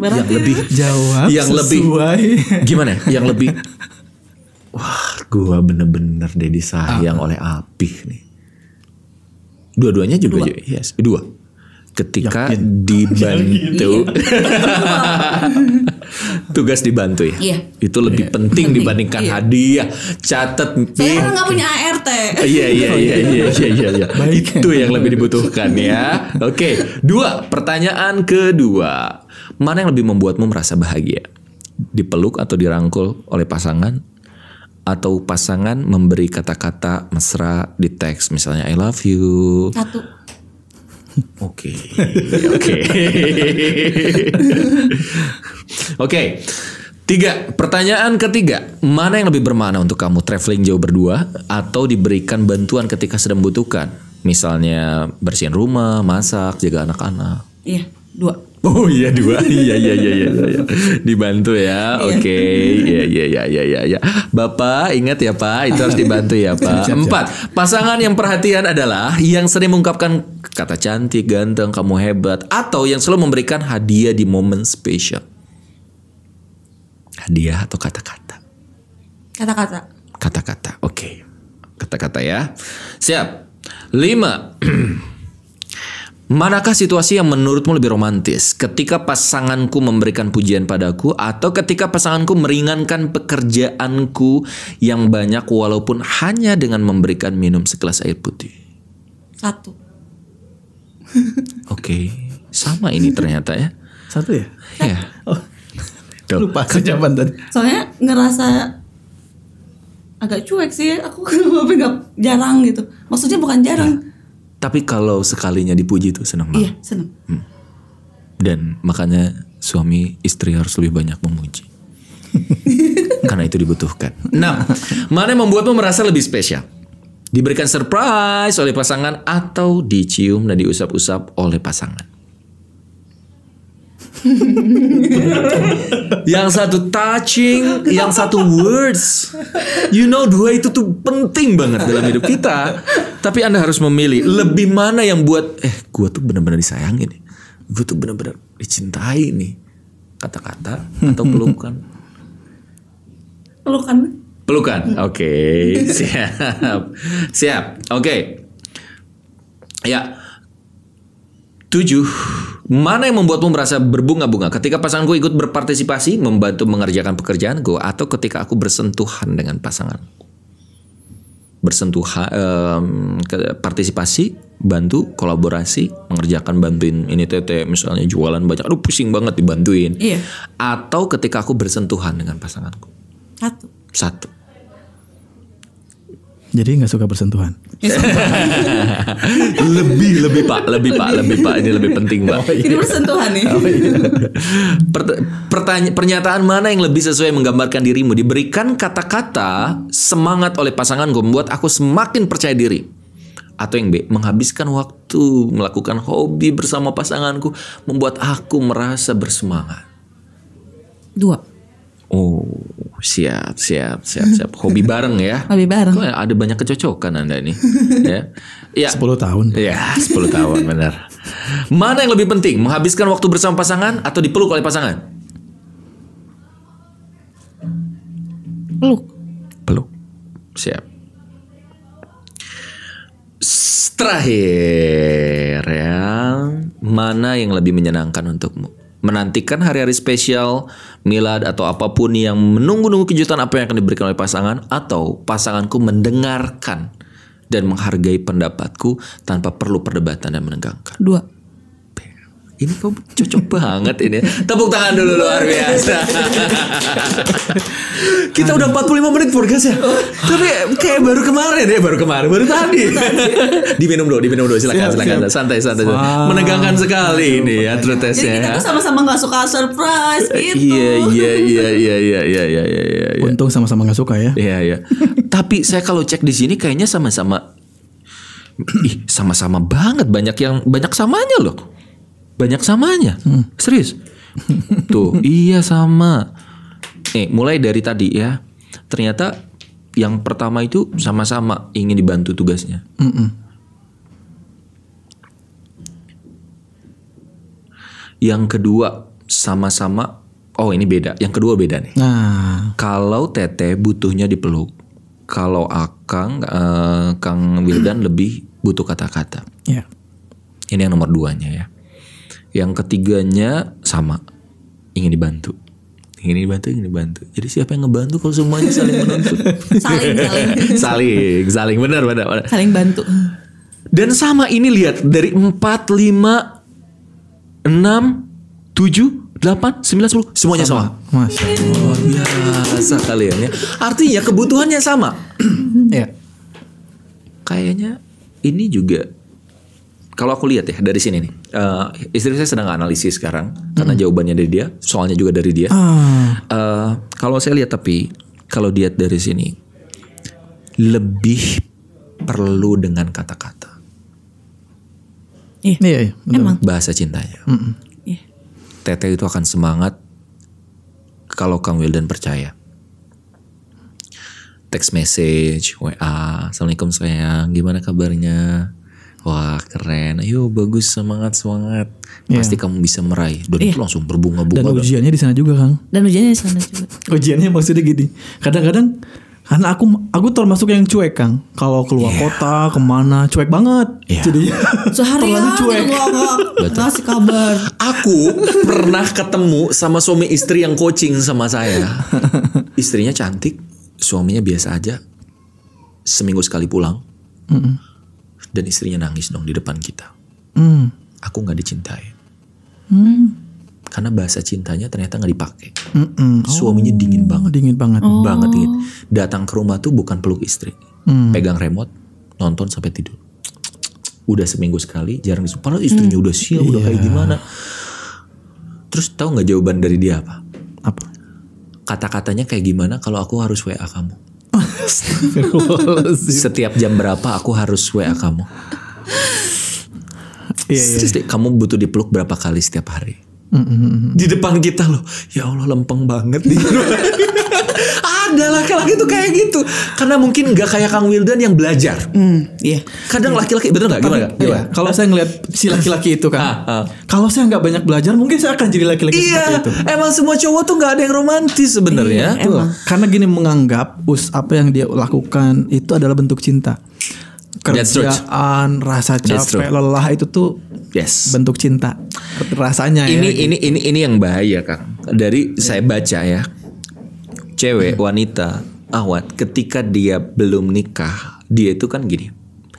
S4: Berarti yang ya. lebih jawab yang lebih gimana? Yang lebih
S2: wah, gua bener-bener deh disayang ah. oleh api nih. Dua-duanya juga, dua. yes, dua ketika dibantu iya. <laughs> tugas dibantu ya. Iya. Itu lebih iya. penting iya. dibandingkan iya. hadiah. Catat. Saya kan nggak
S3: punya ART. Iya, oh, iya iya iya iya
S2: iya iya. Itu yang lebih dibutuhkan ya. Oke, dua pertanyaan kedua. Mana yang lebih membuatmu merasa bahagia? Dipeluk atau dirangkul oleh pasangan atau pasangan memberi kata-kata mesra di teks misalnya I love you. Satu. Oke.
S4: Oke. <laughs>
S2: Oke. Tiga, pertanyaan ketiga. Mana yang lebih bermakna untuk kamu, traveling jauh berdua atau diberikan bantuan ketika sedang membutuhkan? Misalnya bersihin rumah, masak, jaga anak-anak. Iya,
S3: dua. Oh iya dua, <laughs> iya, iya iya iya iya, iya.
S2: dibantu ya, iya. oke, iya, iya iya iya iya iya. Bapak ingat ya Pak, itu harus dibantu ya Pak. Empat, pasangan yang perhatian adalah yang sering mengungkapkan kata cantik, ganteng, kamu hebat, atau yang selalu memberikan hadiah di momen spesial. Hadiah atau kata-kata?
S3: Kata-kata. Kata-kata,
S2: oke. Kata-kata ya. Siap. Lima. <clears throat> Manakah situasi yang menurutmu lebih romantis? Ketika pasanganku memberikan pujian padaku atau ketika pasanganku meringankan pekerjaanku yang banyak walaupun hanya dengan memberikan minum segelas air putih? Satu. <laughs> Oke, okay. sama ini ternyata ya. Satu ya? Iya. Oh. Lupa kejaban tadi.
S3: Soalnya ngerasa agak cuek sih aku <laughs> kenapa nggak jarang gitu maksudnya bukan jarang
S2: tapi kalau sekalinya dipuji itu senang
S3: banget. Iya, senang. Hmm.
S2: Dan makanya suami istri harus lebih banyak memuji. <laughs> Karena itu dibutuhkan. Nah, mana yang membuatmu merasa lebih spesial? Diberikan surprise oleh pasangan atau dicium dan diusap-usap oleh pasangan?
S4: <laughs>
S2: yang satu touching, yang satu words. You know dua itu tuh penting banget dalam hidup kita. Tapi Anda harus memilih lebih mana yang buat eh gue tuh benar-benar disayangi nih. Gue tuh benar-benar dicintai nih. Kata-kata atau pelukan. Pelukan. Pelukan. Oke, okay. siap. Siap. Oke. Okay. Ya, Tujuh, mana yang membuatmu merasa berbunga-bunga? Ketika pasanganku ikut berpartisipasi, membantu mengerjakan pekerjaanku, atau ketika aku bersentuhan dengan pasangan? Bersentuhan, eh, partisipasi, bantu, kolaborasi, mengerjakan bantuin ini tete, misalnya jualan banyak, aduh pusing banget dibantuin. Iya. Atau ketika aku bersentuhan dengan pasanganku? Satu. Satu
S1: jadi nggak suka bersentuhan.
S2: Iya. <laughs> lebih lebih pak, lebih pak, lebih pak ini lebih penting pak. Oh, iya. Ini bersentuhan nih. Oh, iya. Pertanya pernyataan mana yang lebih sesuai menggambarkan dirimu? Diberikan kata-kata semangat oleh pasanganku membuat aku semakin percaya diri. Atau yang B, menghabiskan waktu melakukan hobi bersama pasanganku membuat aku merasa bersemangat. Dua. Oh siap siap siap siap hobi bareng ya hobi bareng Kok ada banyak kecocokan anda ini <laughs> ya ya sepuluh tahun ya sepuluh tahun benar mana yang lebih penting menghabiskan waktu bersama pasangan atau dipeluk oleh pasangan peluk peluk siap terakhir ya mana yang lebih menyenangkan untukmu menantikan hari-hari spesial, milad atau apapun yang menunggu-nunggu kejutan apa yang akan diberikan oleh pasangan atau pasanganku mendengarkan dan menghargai pendapatku tanpa perlu perdebatan dan menegangkan. Dua ini kok cocok banget ini. Ya. Tepuk tangan dulu luar biasa. Kita udah 45 menit podcast ya. Oh. Tapi kayak baru kemarin ya, baru kemarin, baru tadi. diminum dulu, diminum dulu silakan, siap, silakan. Santai, santai. Wow.
S3: Menegangkan
S1: sekali Aduh, ini ya Jadi ya. kita
S3: sama-sama gak suka surprise
S1: eh, gitu. Iya, iya, iya, iya, iya, iya, iya, iya, iya. Untung sama-sama gak suka ya. Iya, iya. Tapi saya kalau cek di
S2: sini kayaknya sama-sama Ih, sama-sama banget banyak yang banyak samanya loh banyak samanya. Hmm. Serius. <laughs> Tuh, iya sama. eh mulai dari tadi ya. Ternyata yang pertama itu sama-sama ingin dibantu tugasnya. Mm -mm. Yang kedua sama-sama oh ini beda. Yang kedua beda nih.
S1: Nah.
S2: Kalau Tete butuhnya dipeluk. Kalau Akang uh, Kang Wildan lebih butuh kata-kata. Yeah. Ini yang nomor duanya ya yang ketiganya sama ingin dibantu ingin dibantu ingin dibantu jadi siapa yang ngebantu kalau semuanya saling menuntut <laughs> saling saling saling saling benar benar benar saling bantu dan sama ini lihat dari 4 5 6 7 8, 9, 10 Semuanya sama,
S1: sama. Iya. Luar Biasa kalian ya
S2: Artinya kebutuhannya sama <clears throat> Iya Kayaknya ini juga kalau aku lihat ya dari sini nih, uh, istri saya sedang analisis sekarang karena hmm. jawabannya dari dia, soalnya juga dari dia. Uh, kalau saya lihat tapi kalau lihat dari sini lebih perlu dengan kata-kata.
S1: Iya, yeah, iya, iya, yeah, Emang.
S2: bahasa cintanya.
S1: Mm -mm. Yeah.
S2: Tete itu akan semangat kalau Kang Wildan percaya. Text message, WA, assalamualaikum sayang, gimana kabarnya? Wah keren, ayo bagus semangat
S1: semangat, yeah. pasti kamu bisa meraih. Dan yeah. itu langsung berbunga-bunga. Dan kan? ujiannya di sana juga kang.
S3: Dan ujiannya di sana juga.
S1: <laughs> ujiannya maksudnya gini, kadang-kadang karena aku aku termasuk yang cuek kang, kalau keluar yeah. kota kemana cuek banget. Yeah. Jadi <laughs>
S3: seharian gitu cuek. Kasih kabar. Aku
S2: pernah ketemu sama suami istri yang coaching sama saya. Istrinya cantik, suaminya biasa aja. Seminggu sekali pulang. Mm -mm dan istrinya nangis dong di depan kita. Mm. Aku nggak dicintai. Mm. Karena bahasa cintanya ternyata nggak dipakai. Mm Oh, Suaminya dingin banget, dingin banget, oh. banget dingin. Oh. Datang ke rumah tuh bukan peluk istri, mm. pegang remote, nonton sampai tidur. Udah seminggu sekali, jarang disupport. istrinya hmm. udah siap, yeah. udah kayak iya. gimana. Terus tahu nggak jawaban dari dia apa? Apa? Kata-katanya kayak gimana kalau aku harus WA kamu? Setiap jam berapa aku harus WA kamu? Iya, iya. iya. Kamu butuh dipeluk berapa kali setiap hari? Mm -hmm. Di depan kita loh. Ya Allah lempeng banget. di. <laughs> ada laki-laki tuh kayak gitu karena mungkin nggak kayak Kang Wildan
S1: yang belajar mm, yeah. kadang iya. laki-laki yeah. bener nggak gimana, iya. gimana? Iya. kalau saya ngeliat si laki-laki itu kan ah, ah. kalau saya nggak banyak belajar mungkin saya akan jadi laki-laki iya, seperti itu emang semua cowok tuh nggak ada yang romantis sebenarnya iya, karena gini menganggap us apa yang dia lakukan itu adalah bentuk cinta kerjaan rasa capek lelah itu tuh yes bentuk cinta
S2: rasanya ini ya, ini gitu. ini ini yang bahaya kang dari saya baca ya cewek hmm. wanita awat ketika dia belum nikah dia itu kan gini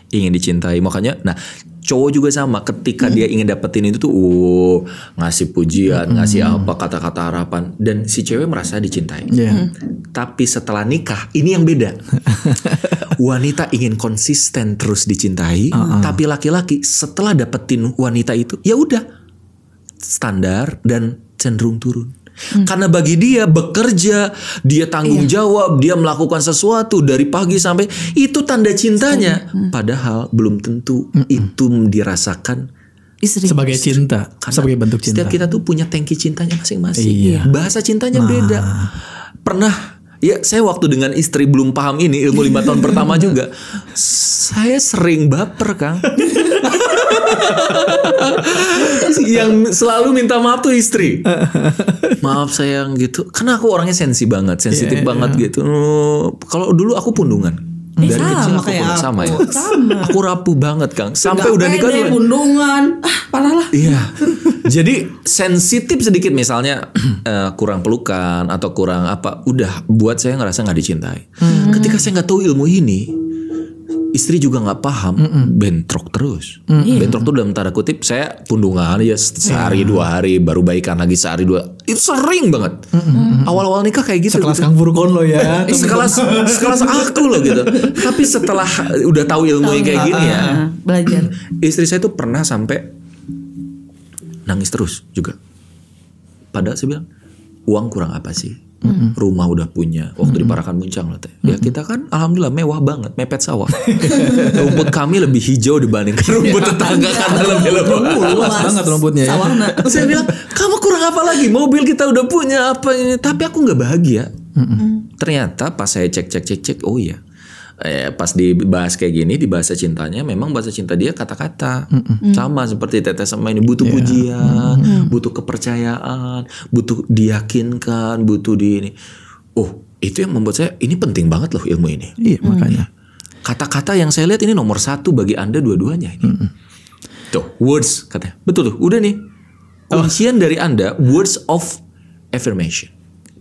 S2: ingin dicintai makanya nah cowok juga sama ketika hmm. dia ingin dapetin itu tuh uh ngasih pujian hmm. ngasih apa kata-kata harapan dan si cewek merasa dicintai iya. hmm. tapi setelah nikah ini yang beda <laughs> wanita ingin konsisten terus dicintai uh tapi laki-laki setelah dapetin wanita itu ya udah standar dan cenderung turun Hmm. Karena bagi dia bekerja, dia tanggung iya. jawab, dia melakukan sesuatu dari pagi sampai itu tanda cintanya. Hmm. Padahal belum tentu hmm. itu dirasakan istri sebagai cinta, Karena sebagai bentuk cinta. Setiap kita tuh punya tangki cintanya masing-masing. Iya. Bahasa cintanya nah. beda. Pernah ya saya waktu dengan istri belum paham ini ilmu lima tahun pertama <laughs> juga, saya sering baper, Kang. <laughs> <laughs> yang selalu minta maaf tuh istri. <laughs> maaf sayang gitu. Karena aku orangnya sensi banget, sensitif yeah, iya. banget yeah. gitu. Kalau dulu aku pundungan, Eh, dari sama kecil aku kayak sama ya. Sama. aku rapuh banget Kang. Sampai udah nikah Pundungan,
S3: pundungan. Ah, parah lah.
S2: Iya. <laughs> Jadi sensitif sedikit misalnya uh, <clears throat> kurang pelukan atau kurang apa, udah buat saya ngerasa nggak dicintai. Hmm. Ketika saya nggak tahu ilmu ini, istri juga nggak paham mm -mm. bentrok terus mm -mm. bentrok tuh dalam tanda kutip saya pundungan ya sehari yeah. dua hari baru baikan lagi sehari dua itu sering banget mm -mm. awal-awal nikah kayak gitu sekelas gitu. kang Furkon lo ya eh, sekelas sekelas aku lo gitu tapi setelah eh, udah tahu ilmu yang kayak ah, gini ya ah, ah. belajar istri saya tuh pernah sampai nangis terus juga padahal saya bilang uang kurang apa sih Mm-hmm. Rumah udah punya. Waktu mm-hmm. di Parakan Muncang loh teh. Ya kita kan alhamdulillah mewah banget, mepet sawah. <laughs> rumput kami lebih hijau dibanding <laughs> rumput tetangga karena lebih lebar. Luas banget rumputnya ya. Saya bilang, "Kamu kurang apa lagi? Mobil kita udah punya apa ini?" Tapi aku nggak bahagia. Mm-hmm. Ternyata pas saya cek cek cek cek, oh iya eh, pas dibahas kayak gini di bahasa cintanya memang bahasa cinta dia kata-kata mm
S4: hmm sama
S2: seperti tetes sama ini butuh yeah. pujian mm hmm butuh kepercayaan butuh diyakinkan butuh di ini oh itu yang membuat saya ini penting banget loh ilmu ini
S4: iya mm. makanya
S2: kata-kata yang saya lihat ini nomor satu bagi anda dua-duanya ini mm hmm tuh words katanya betul tuh udah nih oh. kuncian oh. dari anda words of affirmation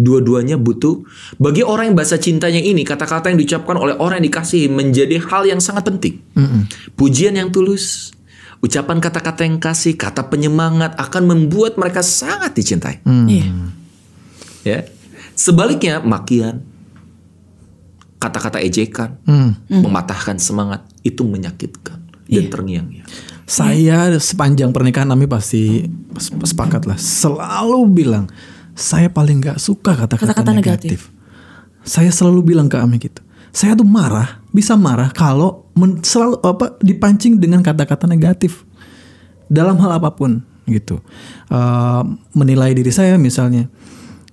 S2: Dua-duanya butuh bagi orang yang bahasa cintanya ini kata-kata yang diucapkan oleh orang yang dikasih menjadi hal yang sangat penting. Mm hmm Pujian yang tulus, ucapan kata-kata yang kasih, kata penyemangat akan membuat mereka sangat dicintai. Mm. Yeah. Ya. Sebaliknya makian, kata-kata ejekan, mm. mm. mematahkan
S1: semangat itu menyakitkan dan yeah. terngiang-ngiang saya sepanjang pernikahan kami pasti sepakat lah selalu bilang saya paling nggak suka kata-kata negatif. negatif. Saya selalu bilang ke Ami gitu. Saya tuh marah, bisa marah kalau men, selalu apa dipancing dengan kata-kata negatif dalam hal apapun gitu. Uh, menilai diri saya misalnya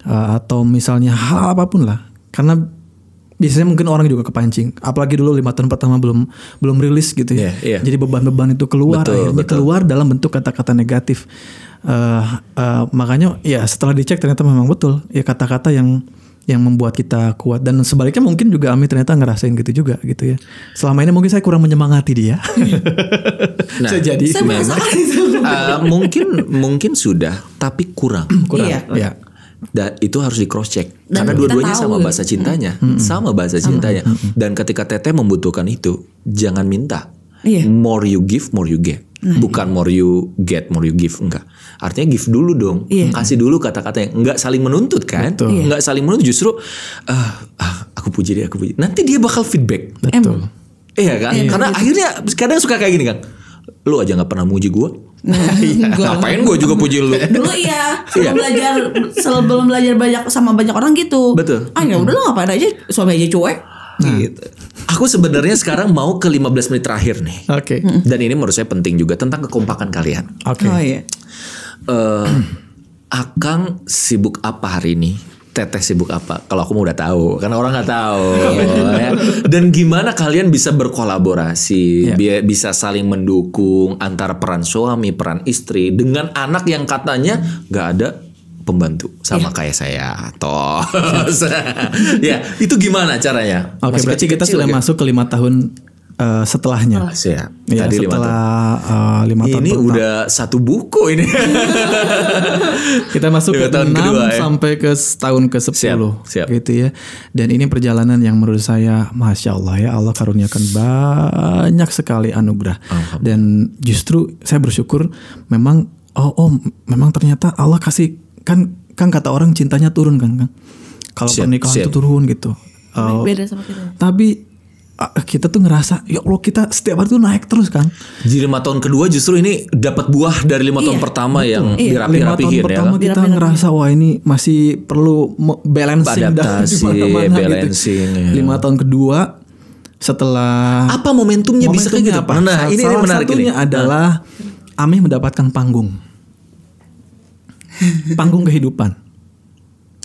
S1: uh, atau misalnya hal apapun lah. Karena biasanya mungkin orang juga kepancing. Apalagi dulu lima tahun pertama belum belum rilis gitu ya. Yeah, yeah. Jadi beban-beban itu keluar betul, akhirnya betul. keluar dalam bentuk kata-kata negatif uh, uh, makanya ya setelah dicek ternyata memang betul ya kata-kata yang yang membuat kita kuat dan sebaliknya mungkin juga Ami ternyata ngerasain gitu juga gitu ya selama ini mungkin saya kurang menyemangati dia
S4: <laughs>
S1: nah, saya jadi saya memang,
S2: uh, <laughs> mungkin mungkin sudah tapi kurang <clears throat> kurang iya. ya dan itu harus di cross check karena dua-duanya sama bahasa cintanya mm -hmm. sama bahasa sama. cintanya mm -hmm. dan ketika teteh membutuhkan itu jangan minta yeah. more you give more you get Nah, iya. Bukan more you get, more you give, enggak. Artinya give dulu dong, yeah. kasih dulu kata-kata yang enggak saling menuntut kan, Betul. enggak iya. saling menuntut justru uh, uh, aku puji dia, aku puji. Nanti dia bakal feedback. Betul. Iya kan, yeah, karena gitu. akhirnya kadang suka kayak gini kan, lu aja nggak pernah muji gue, Nah, <laughs> iya.
S1: gua, ngapain gue juga puji
S3: lu dulu iya <laughs> Belum belajar belum belajar banyak sama banyak orang gitu betul ah ya udah lo ngapain aja suami aja cuek Nah, gitu. Aku sebenarnya sekarang
S2: mau ke 15 menit terakhir nih. Oke. Okay. Dan ini menurut saya penting juga tentang kekompakan kalian.
S3: Oke. Okay. Oh
S1: iya.
S2: Uh, Akang sibuk apa hari ini? Teteh sibuk apa? Kalau aku mau udah tahu, karena orang nggak tahu. Iya. ya. Dan gimana kalian bisa berkolaborasi, ya. bisa saling mendukung antara peran suami, peran istri dengan anak yang katanya nggak ada pembantu sama ya. kayak saya tos <laughs> ya itu gimana caranya
S1: oke okay, berarti kecil, kita sudah masuk ke lima tahun uh, setelahnya. Oh, ya, ya Tadi setelah eh, lima tahun. Uh, tahun ini udah
S2: satu buku ini.
S1: <laughs> Kita masuk ke tahun 6 kedua, ya. sampai ke tahun ke sepuluh, siap, siap. gitu ya. Dan ini perjalanan yang menurut saya masya Allah ya Allah karuniakan banyak sekali anugerah. Dan justru saya bersyukur memang oh oh, memang ternyata Allah kasih kan kan kata orang cintanya turun kan kan kalau pernikahan siap. itu turun gitu uh, beda sama kita tapi uh, kita tuh ngerasa ya Allah kita setiap hari tuh naik terus kan
S2: jadi lima tahun kedua justru ini dapat buah dari lima iya, tahun pertama betul. yang iya. dirapi lima tahun ya pertama kan? kita
S1: ngerasa wah ini masih perlu balancing Adaptasi, dan balancing, <laughs> gitu iya. lima tahun kedua setelah apa
S2: momentumnya, momentumnya bisa kayak gitu nah ini salah menarik satunya ini. Nah. adalah
S1: Ami mendapatkan panggung panggung kehidupan.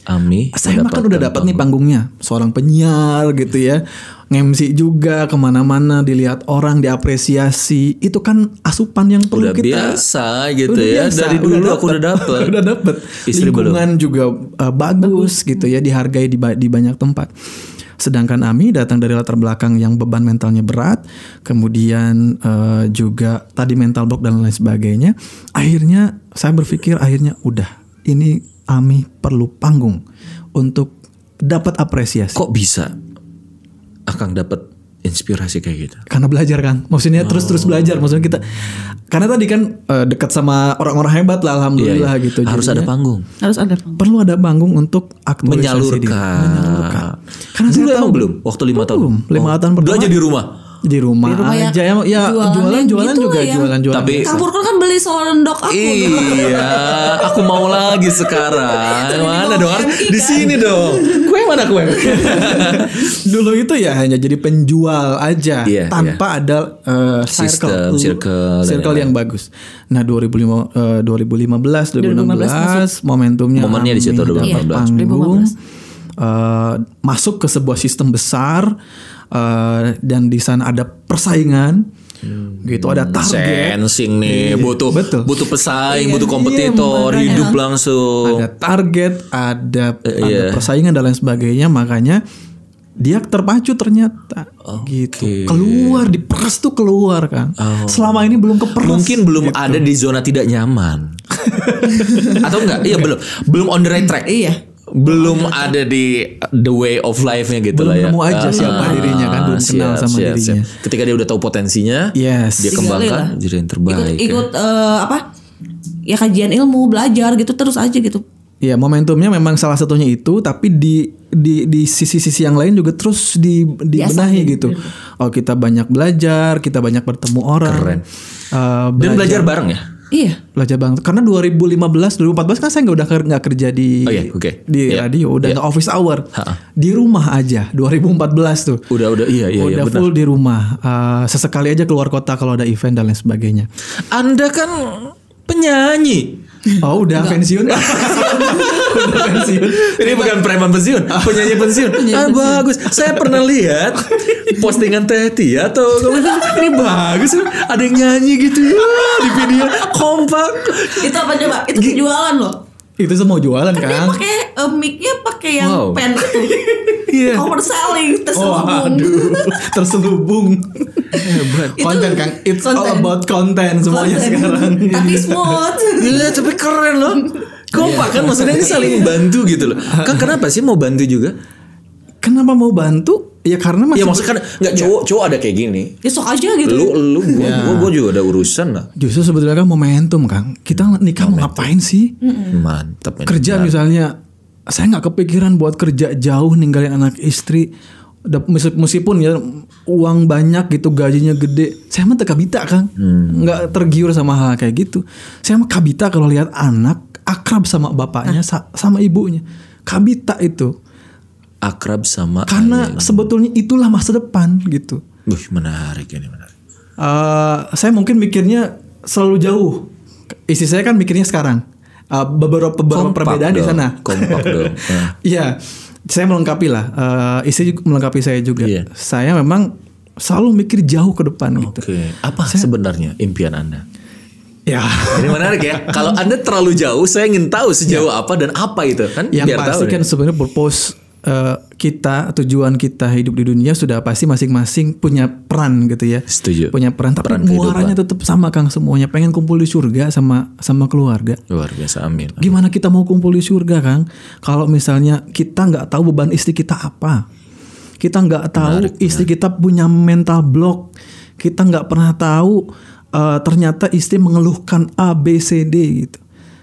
S1: Ami. Saya mah kan udah dapat nih panggungnya, seorang penyiar gitu ya, ngemsi juga kemana-mana dilihat orang diapresiasi, itu kan asupan yang perlu udah kita. biasa gitu udah ya. Biasa, Dari dulu udah aku udah dapat. <laughs> udah dapat. Lingkungan belum. juga uh, bagus, bagus gitu ya, dihargai di, di banyak tempat. Sedangkan Ami datang dari latar belakang yang beban mentalnya berat, kemudian uh, juga tadi mental block dan lain sebagainya. Akhirnya saya berpikir akhirnya udah ini Ami perlu panggung untuk dapat apresiasi. Kok bisa? Akang dapat inspirasi kayak gitu? Karena belajar kan, maksudnya terus-terus oh. belajar, maksudnya kita karena tadi kan uh, dekat sama orang-orang hebat lah, alhamdulillah iya, iya. gitu. Harus Jadinya, ada panggung. Harus ada panggung. Perlu ada panggung untuk aktualisasi menyalurkan. Diri. Menyalurkan. Karena Dulu saya belum, waktu lima tahun. belum? Lima oh. tahun pertama. Belajar di rumah di rumah, di rumah aja ya, ya jualan jualan jualan gitu juga ya. jualan jualan tapi kapur
S3: kan kan beli sendok aku iya dong.
S1: <laughs> aku mau lagi sekarang mana dong kan? di sini dong kue mana kue <laughs> dulu itu ya hanya jadi penjual aja yeah, iya. tanpa yeah. ada uh, eh, circle System, circle circle yang, yang bagus nah 2005 uh, 2015 2016, momentumnya momennya di situ 2018 iya, panggung 2015. Uh, eh, masuk ke sebuah sistem besar uh, dan di sana ada persaingan hmm. gitu ada target
S2: sensing nih iya, butuh Betul. butuh pesaing iya, butuh iya, kompetitor iya, hidup
S1: langsung ada target ada uh, ada yeah. persaingan dan lain sebagainya makanya dia terpacu ternyata okay. gitu keluar diperas tuh keluar kan oh. selama ini belum keperas mungkin belum gitu. ada di
S2: zona tidak nyaman <laughs> atau enggak iya belum belum on the right track iya belum ada di the way of life-nya gitu belum lah ya. Belum aja ah, siapa dirinya kan, belum siap, kenal sama siap, dirinya. Siap.
S1: Ketika dia udah tahu potensinya, yes. dia
S3: kembangkan
S1: jadi yang terbaik. Ya. Ikut,
S3: ya. uh, apa? Ya kajian ilmu, belajar gitu terus aja gitu.
S1: Ya momentumnya memang salah satunya itu, tapi di di di sisi-sisi yang lain juga terus di dibenahi Biasa, gitu. Oh kita banyak belajar, kita banyak bertemu orang. Keren. Uh, belajar. Dan belajar bareng ya Iya. Belajar banget. Karena 2015, 2014 kan saya nggak udah nggak kerja di oh, yeah. okay. di yeah. radio, udah yeah. office hour. Ha -ha. Di rumah aja. 2014 tuh. Udah udah iya iya. iya udah iya, benar. full di rumah. Uh, sesekali aja keluar kota kalau ada event dan lain sebagainya. Anda kan penyanyi. Oh udah Enggak. pensiun. <laughs>
S2: udah pensiun.
S1: Ini bukan preman
S2: pensiun, penyanyi pensiun. Penyanyi ah, pensiun. bagus. Saya pernah lihat postingan Teti atau ini bagus ada yang nyanyi gitu ya di video kompak.
S3: Itu apa coba? Itu jualan
S1: loh. Itu semua jualan kan. kan?
S3: pakai uh, mic-nya pakai yang wow. pen
S1: Iya. yeah. Overselling terselubung. Oh, aduh. terselubung. Hebat. Konten kan, it's all about content semuanya sekarang. <laughs> Tapi smooth.
S3: Iya, tapi keren loh. Kompak iya, kan maksudnya ini saling iya.
S1: bantu gitu loh. Kan kenapa sih mau
S2: bantu juga? Kenapa mau bantu? Ya karena masih Ya maksudnya kan nggak cowok ya. cowok ada kayak gini.
S1: Ya sok aja gitu. Lu lu gue ya. gua,
S2: juga ada urusan lah.
S1: Justru sebetulnya kan momentum kan Kita nikah mau ngapain sih? Mantep Kerja misalnya saya gak kepikiran buat kerja jauh ninggalin anak istri meskipun ya uang banyak gitu gajinya gede saya mah kabita kang hmm. nggak tergiur sama hal kayak gitu saya mah kabita kalau lihat anak akrab sama bapaknya ah. sama ibunya kabita itu akrab sama karena ayahnya. sebetulnya itulah masa depan gitu Wih, menarik ini menarik uh, saya mungkin mikirnya selalu jauh Isi saya kan mikirnya sekarang uh, beberapa beberapa perbedaan dong, di sana kompak dong <laughs> iya uh saya melengkapi lah uh, istri juga melengkapi saya juga yeah. saya memang selalu mikir jauh ke depan okay. gitu apa saya, sebenarnya impian anda
S2: Ya. Ini menarik ya. Kalau Anda terlalu jauh, saya ingin tahu sejauh ya. apa dan apa itu kan. Yang biar pasti tahu kan
S1: sebenarnya purpose uh, kita tujuan kita hidup di dunia sudah pasti masing-masing punya peran gitu ya. Setuju. Punya peran tapi peran muaranya tetap sama Kang semuanya pengen kumpul di surga sama sama keluarga. Luar biasa amin. amin. Gimana kita mau kumpul di surga Kang kalau misalnya kita nggak tahu beban istri kita apa. Kita nggak tahu menarik, istri menarik. kita punya mental block. Kita nggak pernah tahu uh, ternyata istri mengeluhkan A B C D gitu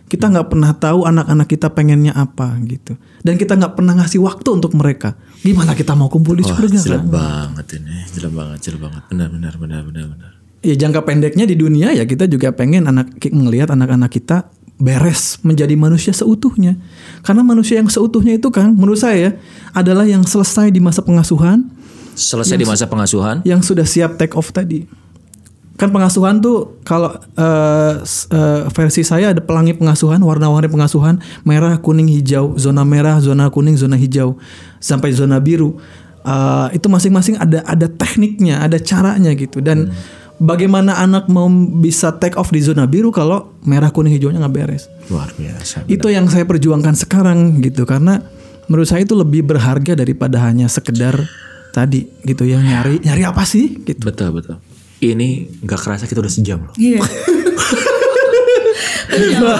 S1: kita nggak pernah tahu anak-anak kita pengennya apa gitu, dan kita nggak pernah ngasih waktu untuk mereka. Gimana kita mau kumpul di surga? Oh, kan? banget
S2: ini, jelas banget, jelas banget. Benar,
S1: benar, benar, benar, benar. Ya jangka pendeknya di dunia ya kita juga pengen anak melihat anak-anak kita beres menjadi manusia seutuhnya. Karena manusia yang seutuhnya itu kan menurut saya adalah yang selesai di masa pengasuhan. Selesai di masa pengasuhan. Yang sudah siap take off tadi kan pengasuhan tuh kalau uh, uh, versi saya ada pelangi pengasuhan, warna-warni pengasuhan, merah, kuning, hijau, zona merah, zona kuning, zona hijau, sampai zona biru. Uh, itu masing-masing ada ada tekniknya, ada caranya gitu dan hmm. bagaimana anak mau bisa take off di zona biru kalau merah, kuning, hijaunya nggak beres.
S4: Luar biasa. Benar. Itu
S1: yang saya perjuangkan sekarang gitu karena menurut saya itu lebih berharga daripada hanya sekedar tadi gitu ya nyari nyari apa sih gitu.
S2: Betul betul ini nggak kerasa kita udah sejam loh.
S4: Iya. <laughs> bikin dua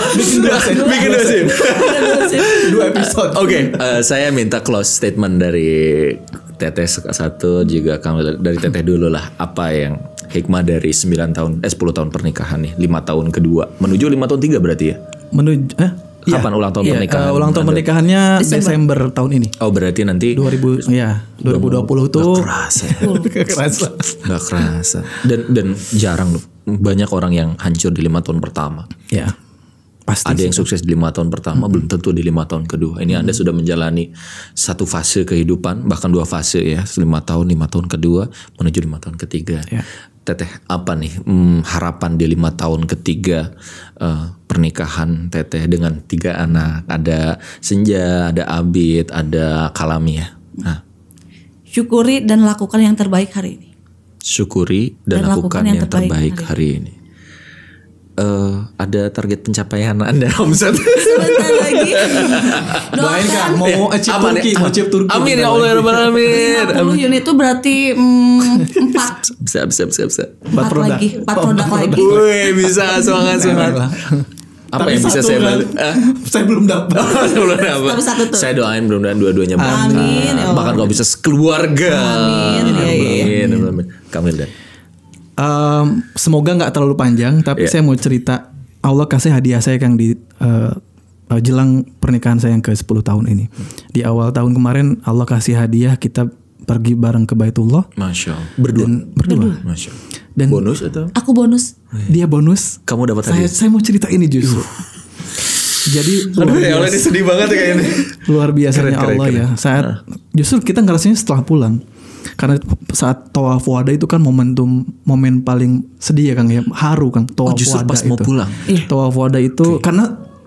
S4: bikin
S2: Dua episode. Oke, okay, uh, eh, saya minta close statement dari Teteh satu juga kamu dari Teteh dulu lah. Apa yang hikmah dari 9 tahun eh 10 tahun pernikahan nih, 5 tahun kedua menuju 5 tahun
S1: 3 berarti ya? Menuju eh Iya. Kapan ulang tahun iya, pernikahan? Uh, ulang tahun pernikahannya Desember. Desember tahun ini. Oh, berarti nanti 2000 iya, ya, 2020 tuh. Gak kerasa. gak kerasa. gak
S2: kerasa. Dan dan jarang loh banyak orang yang hancur di lima tahun pertama. Ya. Pasti ada sih. yang sukses di lima tahun pertama hmm. belum tentu di lima tahun kedua ini hmm. anda sudah menjalani satu fase kehidupan bahkan dua fase ya lima tahun lima tahun kedua menuju lima tahun ketiga yeah teteh apa nih hmm, harapan di lima tahun ketiga uh, pernikahan teteh dengan tiga anak ada senja ada abid ada ya.
S3: nah. syukuri dan lakukan yang terbaik hari ini
S2: syukuri dan, dan lakukan, lakukan yang, yang terbaik, terbaik hari ini uh, ada target pencapaian <laughs> Anda omset
S1: Sebentar lagi.
S2: <laughs> Doakan mau ya, achieve apa ya? Turki, mau achieve Turki. Amin ya Allah ya Rabbal alamin.
S3: 50 unit itu berarti mm, Bisa bisa bisa bisa. 4, produk. lagi, 4 produk, lagi. Wih, bisa semangat semangat.
S2: apa Tapi yang bisa saya kan, <laughs> saya belum dapat saya belum dapat satu saya doain belum doain dua-duanya amin, amin. Ya bahkan kalau bisa sekeluarga amin ya, amin, amin. amin. amin. amin. amin. amin. amin. amin. amin. amin.
S1: Um, semoga nggak terlalu panjang, tapi yeah. saya mau cerita Allah kasih hadiah saya Kang di uh, jelang pernikahan saya yang ke 10 tahun ini. Di awal tahun kemarin Allah kasih hadiah kita pergi bareng ke Baitullah.
S2: Masya Allah. Berdua. Dan, berdua. berdua.
S1: Masya Allah. Dan bonus atau? Aku bonus. Dia bonus. Kamu dapat hadiah. Saya, mau cerita ini justru. Jadi Aduh ya Allah ini sedih banget ya kayak ini. Luar biasanya keren, keren, Allah ya. keren. ya. Saat nah. justru kita ngerasanya setelah pulang karena saat toa fuada itu kan momentum momen paling sedih ya Kang ya haru Kang oh, toa oh, justru fuada pas itu. mau pulang iya. toa itu okay. karena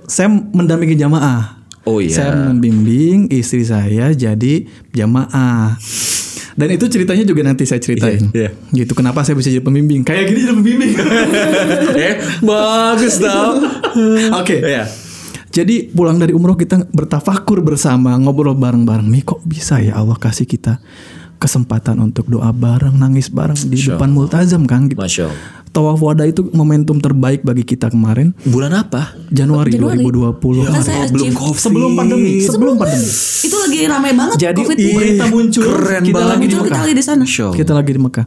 S1: saya mendampingi jamaah Oh iya. Saya membimbing istri saya jadi jamaah. Dan itu ceritanya juga nanti saya ceritain. Yeah, yeah. Gitu kenapa saya bisa jadi pembimbing? Kayak gini jadi pembimbing. <laughs> eh, bagus dong. Oke. Okay. Iya. Yeah. Jadi pulang dari umroh kita bertafakur bersama, ngobrol bareng-bareng. Mi kok bisa ya Allah kasih kita kesempatan untuk doa bareng, nangis bareng di Masya depan Multazam kan gitu. Masya Allah. Tawaf wada itu momentum terbaik bagi kita kemarin. Bulan apa? Januari, Januari. 2020. Ya, saya sebelum
S3: COVID. Sebelum pandemi, sebelum, sebelum pandemi. Itu lagi ramai banget Jadi, COVID. Jadi iya, berita muncul, keren kita lagi di Mekah. Kita lagi di sana. Kita
S1: lagi di Mekah.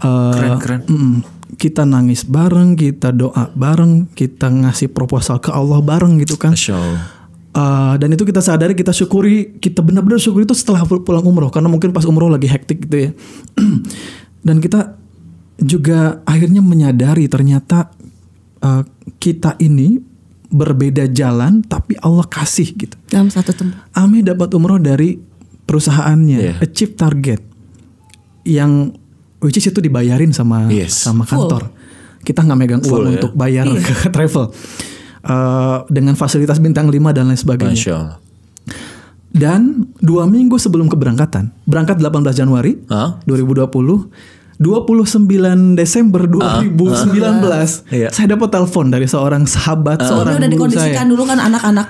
S1: Uh, keren, keren. Mm, kita nangis bareng, kita doa bareng, kita ngasih proposal ke Allah bareng gitu kan. Masya Eh, dan itu kita sadari, kita syukuri, kita benar-benar syukuri itu setelah pulang umroh karena mungkin pas umroh lagi hektik gitu ya. <clears throat> dan kita juga akhirnya menyadari ternyata uh, kita ini berbeda jalan tapi Allah kasih gitu. Dalam satu tempat. Ami dapat umroh dari perusahaannya, yeah. achieve target yang which is itu dibayarin sama yes. sama kantor. Full. Kita nggak megang uang ya. untuk ya? bayar yeah. <laughs> ke travel Eh, dengan fasilitas bintang 5 dan lain sebagainya. Masya Allah. Dan dua minggu sebelum keberangkatan, berangkat 18 Januari huh? 2020, 29 Desember 2019 uh, uh, belas, iya. saya dapat telepon dari seorang sahabat uh, seorang udah dikondisikan saya. dulu kan anak-anak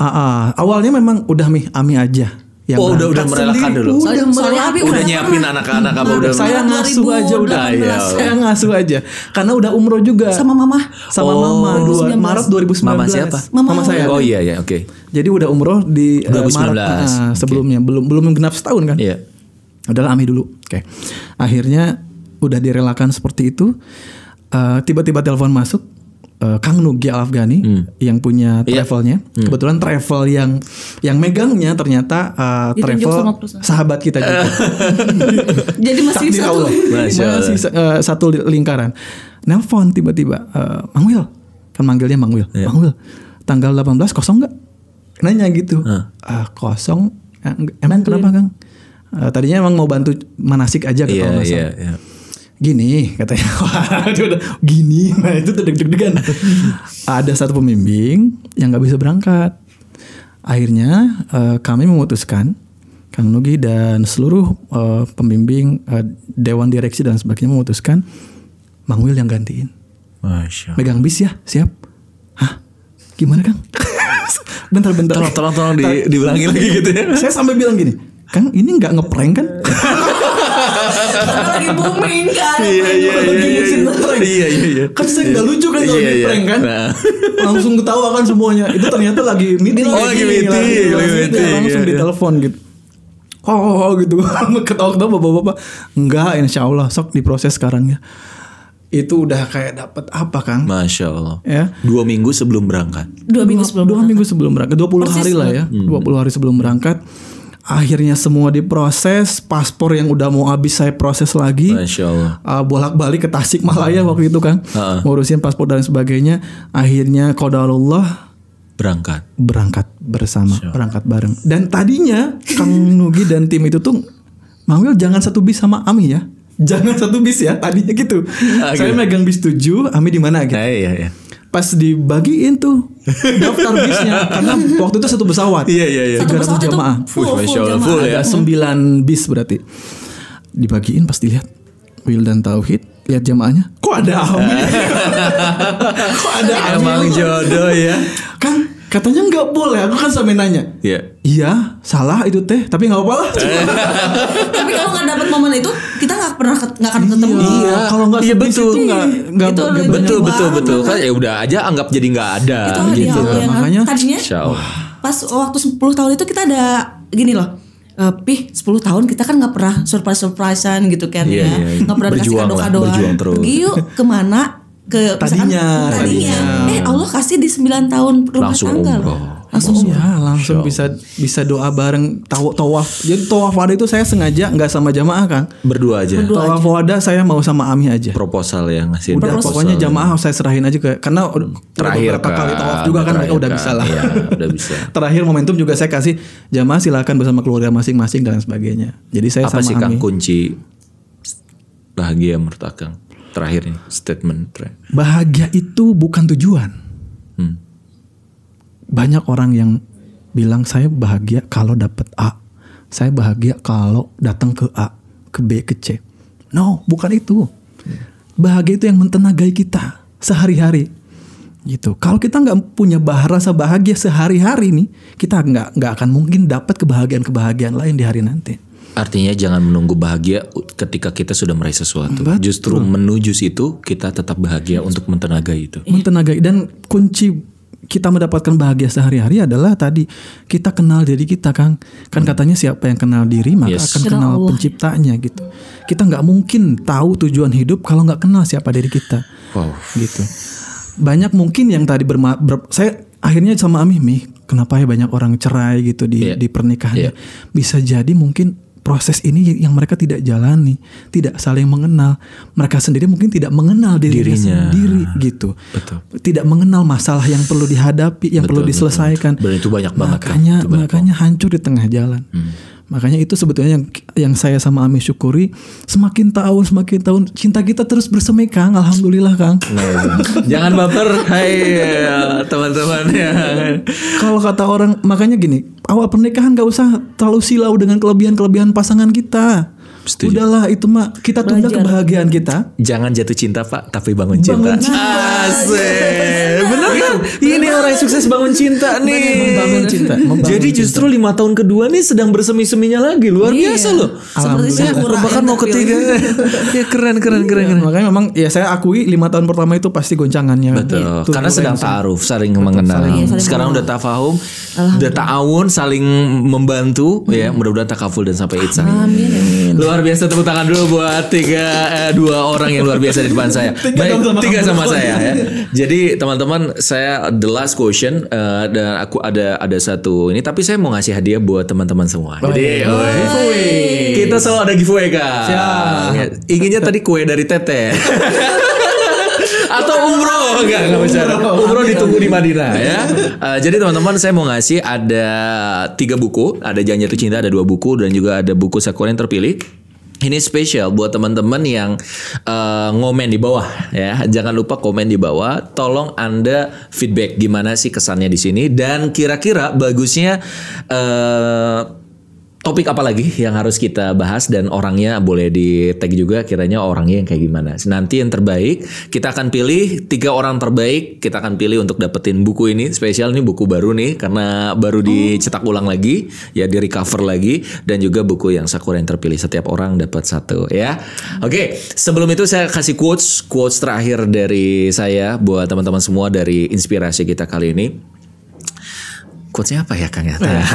S1: uh, uh, awalnya memang udah mi ami aja yang oh, udah udah merelakan dulu. Udah
S3: merelakan. Udah, udah nyiapin anak-anak apa udah. Saya ngasuh aja udah.
S1: Ya. Saya ngasuh aja. Karena udah umroh juga. Sama mama. Sama oh, mama dua Maret 2019. Mama siapa? Mama, mama saya. Oh iya ya, oke. Okay. Jadi udah umroh di 2019. Eh, Maret uh, sebelumnya. Okay. Belum belum genap setahun kan? Iya. Yeah. Udahlah ami dulu. Oke. Okay. Akhirnya udah direlakan seperti itu. Eh, tiba-tiba uh, tiba -tiba telepon masuk uh, Kang Nugi Al Afghani hmm. yang punya iya. travelnya. Yeah. Hmm. Kebetulan travel yang yang megangnya ternyata uh, travel sahabat kita juga.
S3: <laughs> Jadi masih Sakti satu <laughs> masih
S1: uh, satu lingkaran. Nelfon tiba-tiba uh, Mang Wil kan manggilnya Mang Wil. Yeah. Mang Wil tanggal 18 kosong nggak? Nanya gitu. Huh. Uh, ah, kosong. Emang Bantuin. kenapa Kang? Uh, tadinya emang mau bantu manasik aja yeah, kalau yeah, yeah gini katanya <laughs> wah gini nah itu tuh deg-degan ada satu pembimbing yang nggak bisa berangkat akhirnya uh, kami memutuskan Kang Nugi dan seluruh uh, pembimbing uh, dewan direksi dan sebagainya memutuskan Mang Wil yang gantiin Masya. megang bis ya siap hah gimana Kang <laughs> bentar bentar tolong tolong tolong di, diulangi lagi gitu ya saya sampai bilang gini Kang ini nggak ngeprank kan <laughs> karena lagi booming kan iya iya iya, gitu. iya iya iya iya iya kan saya nggak lucu kan kalau di prank kan nah. <laughs> langsung ketawa kan semuanya itu ternyata lagi meeting oh lagi meeting langsung ditelepon gitu oh, oh, oh gitu <laughs> ketawa-ketawa bapak-bapak enggak insya Allah sok diproses sekarang ya itu udah kayak dapat apa kang? Masya Allah. Ya. Dua minggu sebelum berangkat. Dua minggu sebelum. Dua berangkat. minggu sebelum berangkat. Dua puluh hari lah ya. Hmm. Dua hmm. puluh hari sebelum berangkat akhirnya semua diproses paspor yang udah mau habis saya proses lagi uh, bolak-balik ke Tasik Malaya hmm. waktu itu kan uh. ngurusin paspor dan sebagainya akhirnya Allah berangkat berangkat bersama berangkat bareng dan tadinya Kang Nugi dan tim itu tuh manggil jangan satu bis sama Ami ya <laughs> jangan satu bis ya tadinya gitu okay. Ah, saya gitu. megang bis 7 Ami di mana gitu ah, iya, iya pas dibagiin tuh daftar bisnya karena waktu itu satu pesawat. Iya iya iya. Tiga ratus jamaah. Full, full, full, jamaah. full ya. Sembilan bis berarti. Dibagiin pas dilihat dan Tauhid lihat jamaahnya kok ada <laughs> Amin kok ada Amin emang jodoh ya kan katanya nggak boleh aku kan sampe nanya yeah. iya salah itu teh tapi nggak apa-apa lah eh.
S3: tapi kalau nggak dapet momen itu kita nggak pernah nggak akan ketemu iya, iya.
S2: kalau nggak iya, betul itu nggak nggak betul betul betul, betul. kan ya udah aja anggap jadi nggak ada gitu ya, makanya
S3: tadinya pas waktu 10 tahun itu kita ada gini loh Uh, pih 10 tahun kita kan nggak pernah surprise surprisean gitu kan yeah, ya iya, iya. nggak yeah. pernah dikasih kado kadoan pergi yuk kemana ke tadinya, misalkan, tadinya. tadinya. Eh Allah kasih di 9 tahun rumah langsung tangga umroh. Langsung iya, umroh. Ya,
S1: langsung bisa bisa doa bareng tawaf tawaf. Jadi tawaf wada itu saya sengaja nggak sama jamaah kan. Berdua aja. Berdua tawaf wada saya mau sama Ami aja. Proposal yang ngasih. Udah proposal. pokoknya jamaah saya serahin aja ke karena terakhir beberapa kali tawaf juga kan mereka iya, udah bisa lah. <laughs> ya, udah bisa. terakhir momentum juga saya kasih jamaah silakan bersama keluarga masing-masing dan sebagainya. Jadi saya Apa sama sih Kang
S2: kunci bahagia menurut Akang? terakhir nih statement terakhir.
S1: Bahagia itu bukan tujuan. Hmm. Banyak orang yang bilang saya bahagia kalau dapat A, saya bahagia kalau datang ke A, ke B, ke C. No, bukan itu. Hmm. Bahagia itu yang mentenagai kita sehari-hari gitu. Kalau kita nggak punya bah rasa bahagia sehari-hari nih, kita nggak nggak akan mungkin dapat kebahagiaan kebahagiaan lain di hari nanti.
S2: Artinya jangan menunggu bahagia ketika kita sudah meraih sesuatu. Betul. Justru menuju situ kita tetap bahagia untuk mentenagai itu.
S1: Iya. Mentenagai dan kunci kita mendapatkan bahagia sehari-hari adalah tadi kita kenal diri kita Kang. Kan hmm. katanya siapa yang kenal diri maka yes. akan kenal Allah. penciptanya gitu. Kita nggak mungkin tahu tujuan hidup kalau nggak kenal siapa diri kita. Wow. Gitu. Banyak mungkin yang tadi ber saya akhirnya sama Amih Mi, kenapa ya banyak orang cerai gitu di yeah. di pernikahan. Yeah. Bisa jadi mungkin proses ini yang mereka tidak jalani, tidak saling mengenal. Mereka sendiri mungkin tidak mengenal dirinya, dirinya. sendiri gitu. Betul. Tidak mengenal masalah yang perlu dihadapi, yang betul, perlu diselesaikan. Betul. Dan itu banyak banget. Makanya itu banyak makanya hancur di tengah jalan. Hmm. Makanya itu sebetulnya yang yang saya sama Ami syukuri semakin tahun semakin tahun cinta kita terus bersemi Kang. Alhamdulillah Kang.
S2: Nah, jangan baper, hai teman-teman ya.
S1: Kalau kata orang makanya gini, awal pernikahan gak usah terlalu silau dengan kelebihan-kelebihan pasangan kita. Setuju. Udahlah itu mah kita tunda Belajar. kebahagiaan kita.
S2: Jangan jatuh cinta pak, tapi bangun, bangun cinta. cinta.
S4: Asik.
S1: Bener kan? Iya,
S2: Ini orang yang sukses bangun cinta nih. bangun cinta. Membangun Jadi justru lima tahun kedua nih sedang bersemi-seminya lagi luar iya. biasa loh. Seperti saya bahkan mau ketiga. <laughs>
S1: ya keren keren keren. Iya, keren. Makanya memang ya saya akui lima tahun pertama itu pasti goncangannya. Betul. Gitu. Karena sedang taruh, saling Betul,
S2: mengenal. Saling, saling iya, Sekarang udah tafahum, udah ta'awun, saling membantu ya. Mudah-mudahan takaful dan sampai itu
S4: Amin
S2: luar biasa tepuk tangan dulu buat tiga eh, dua orang yang luar biasa di depan saya. <laughs> tiga Baik, sama tiga sama, sama saya ya. <laughs> Jadi teman-teman saya the last question uh, dan aku ada ada satu ini tapi saya mau ngasih hadiah buat teman-teman semua. Oh, Jadi oh, giveaway. kita selalu ada giveaway kak. Siap. Ya, inginnya tadi kue dari Tete. <laughs>
S4: atau umroh enggak nggak bicara
S2: umroh ditunggu di Madinah ya uh, jadi teman-teman saya mau ngasih ada tiga buku ada janji cinta ada dua buku dan juga ada buku sekolah yang terpilih ini spesial buat teman-teman yang uh, ngomen di bawah ya. Jangan lupa komen di bawah. Tolong Anda feedback gimana sih kesannya di sini dan kira-kira bagusnya uh, topik apa lagi yang harus kita bahas dan orangnya boleh di tag juga kiranya orangnya yang kayak gimana. Nanti yang terbaik kita akan pilih tiga orang terbaik kita akan pilih untuk dapetin buku ini spesial nih buku baru nih karena baru oh. dicetak ulang lagi ya di recover lagi dan juga buku yang Sakura yang terpilih setiap orang dapat satu ya. Oke okay, sebelum itu saya kasih quotes quotes terakhir dari saya buat teman-teman semua dari inspirasi kita kali ini quotesnya apa ya Kang Yata? Iya. uh, <laughs>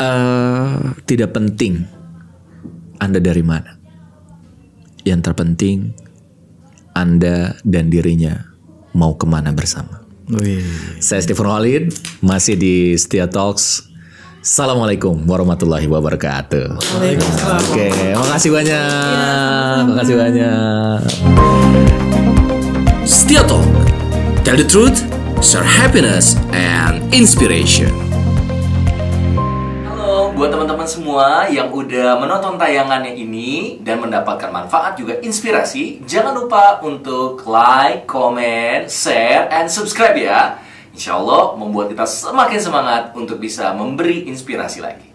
S2: eh, tidak penting Anda dari mana. Yang terpenting Anda dan dirinya mau kemana bersama. Wih. Saya Stephen Khalid, masih di Setia Talks. Assalamualaikum warahmatullahi wabarakatuh. Waalaikumsalam. Oke, makasih banyak. Ya, makasih banyak. Setia Talk. Tell the truth, share happiness and inspiration. Halo, buat teman-teman semua yang udah menonton tayangannya ini dan mendapatkan manfaat juga inspirasi, jangan lupa untuk like, comment, share, and subscribe ya.
S4: Insya Allah membuat kita semakin semangat untuk bisa memberi inspirasi lagi.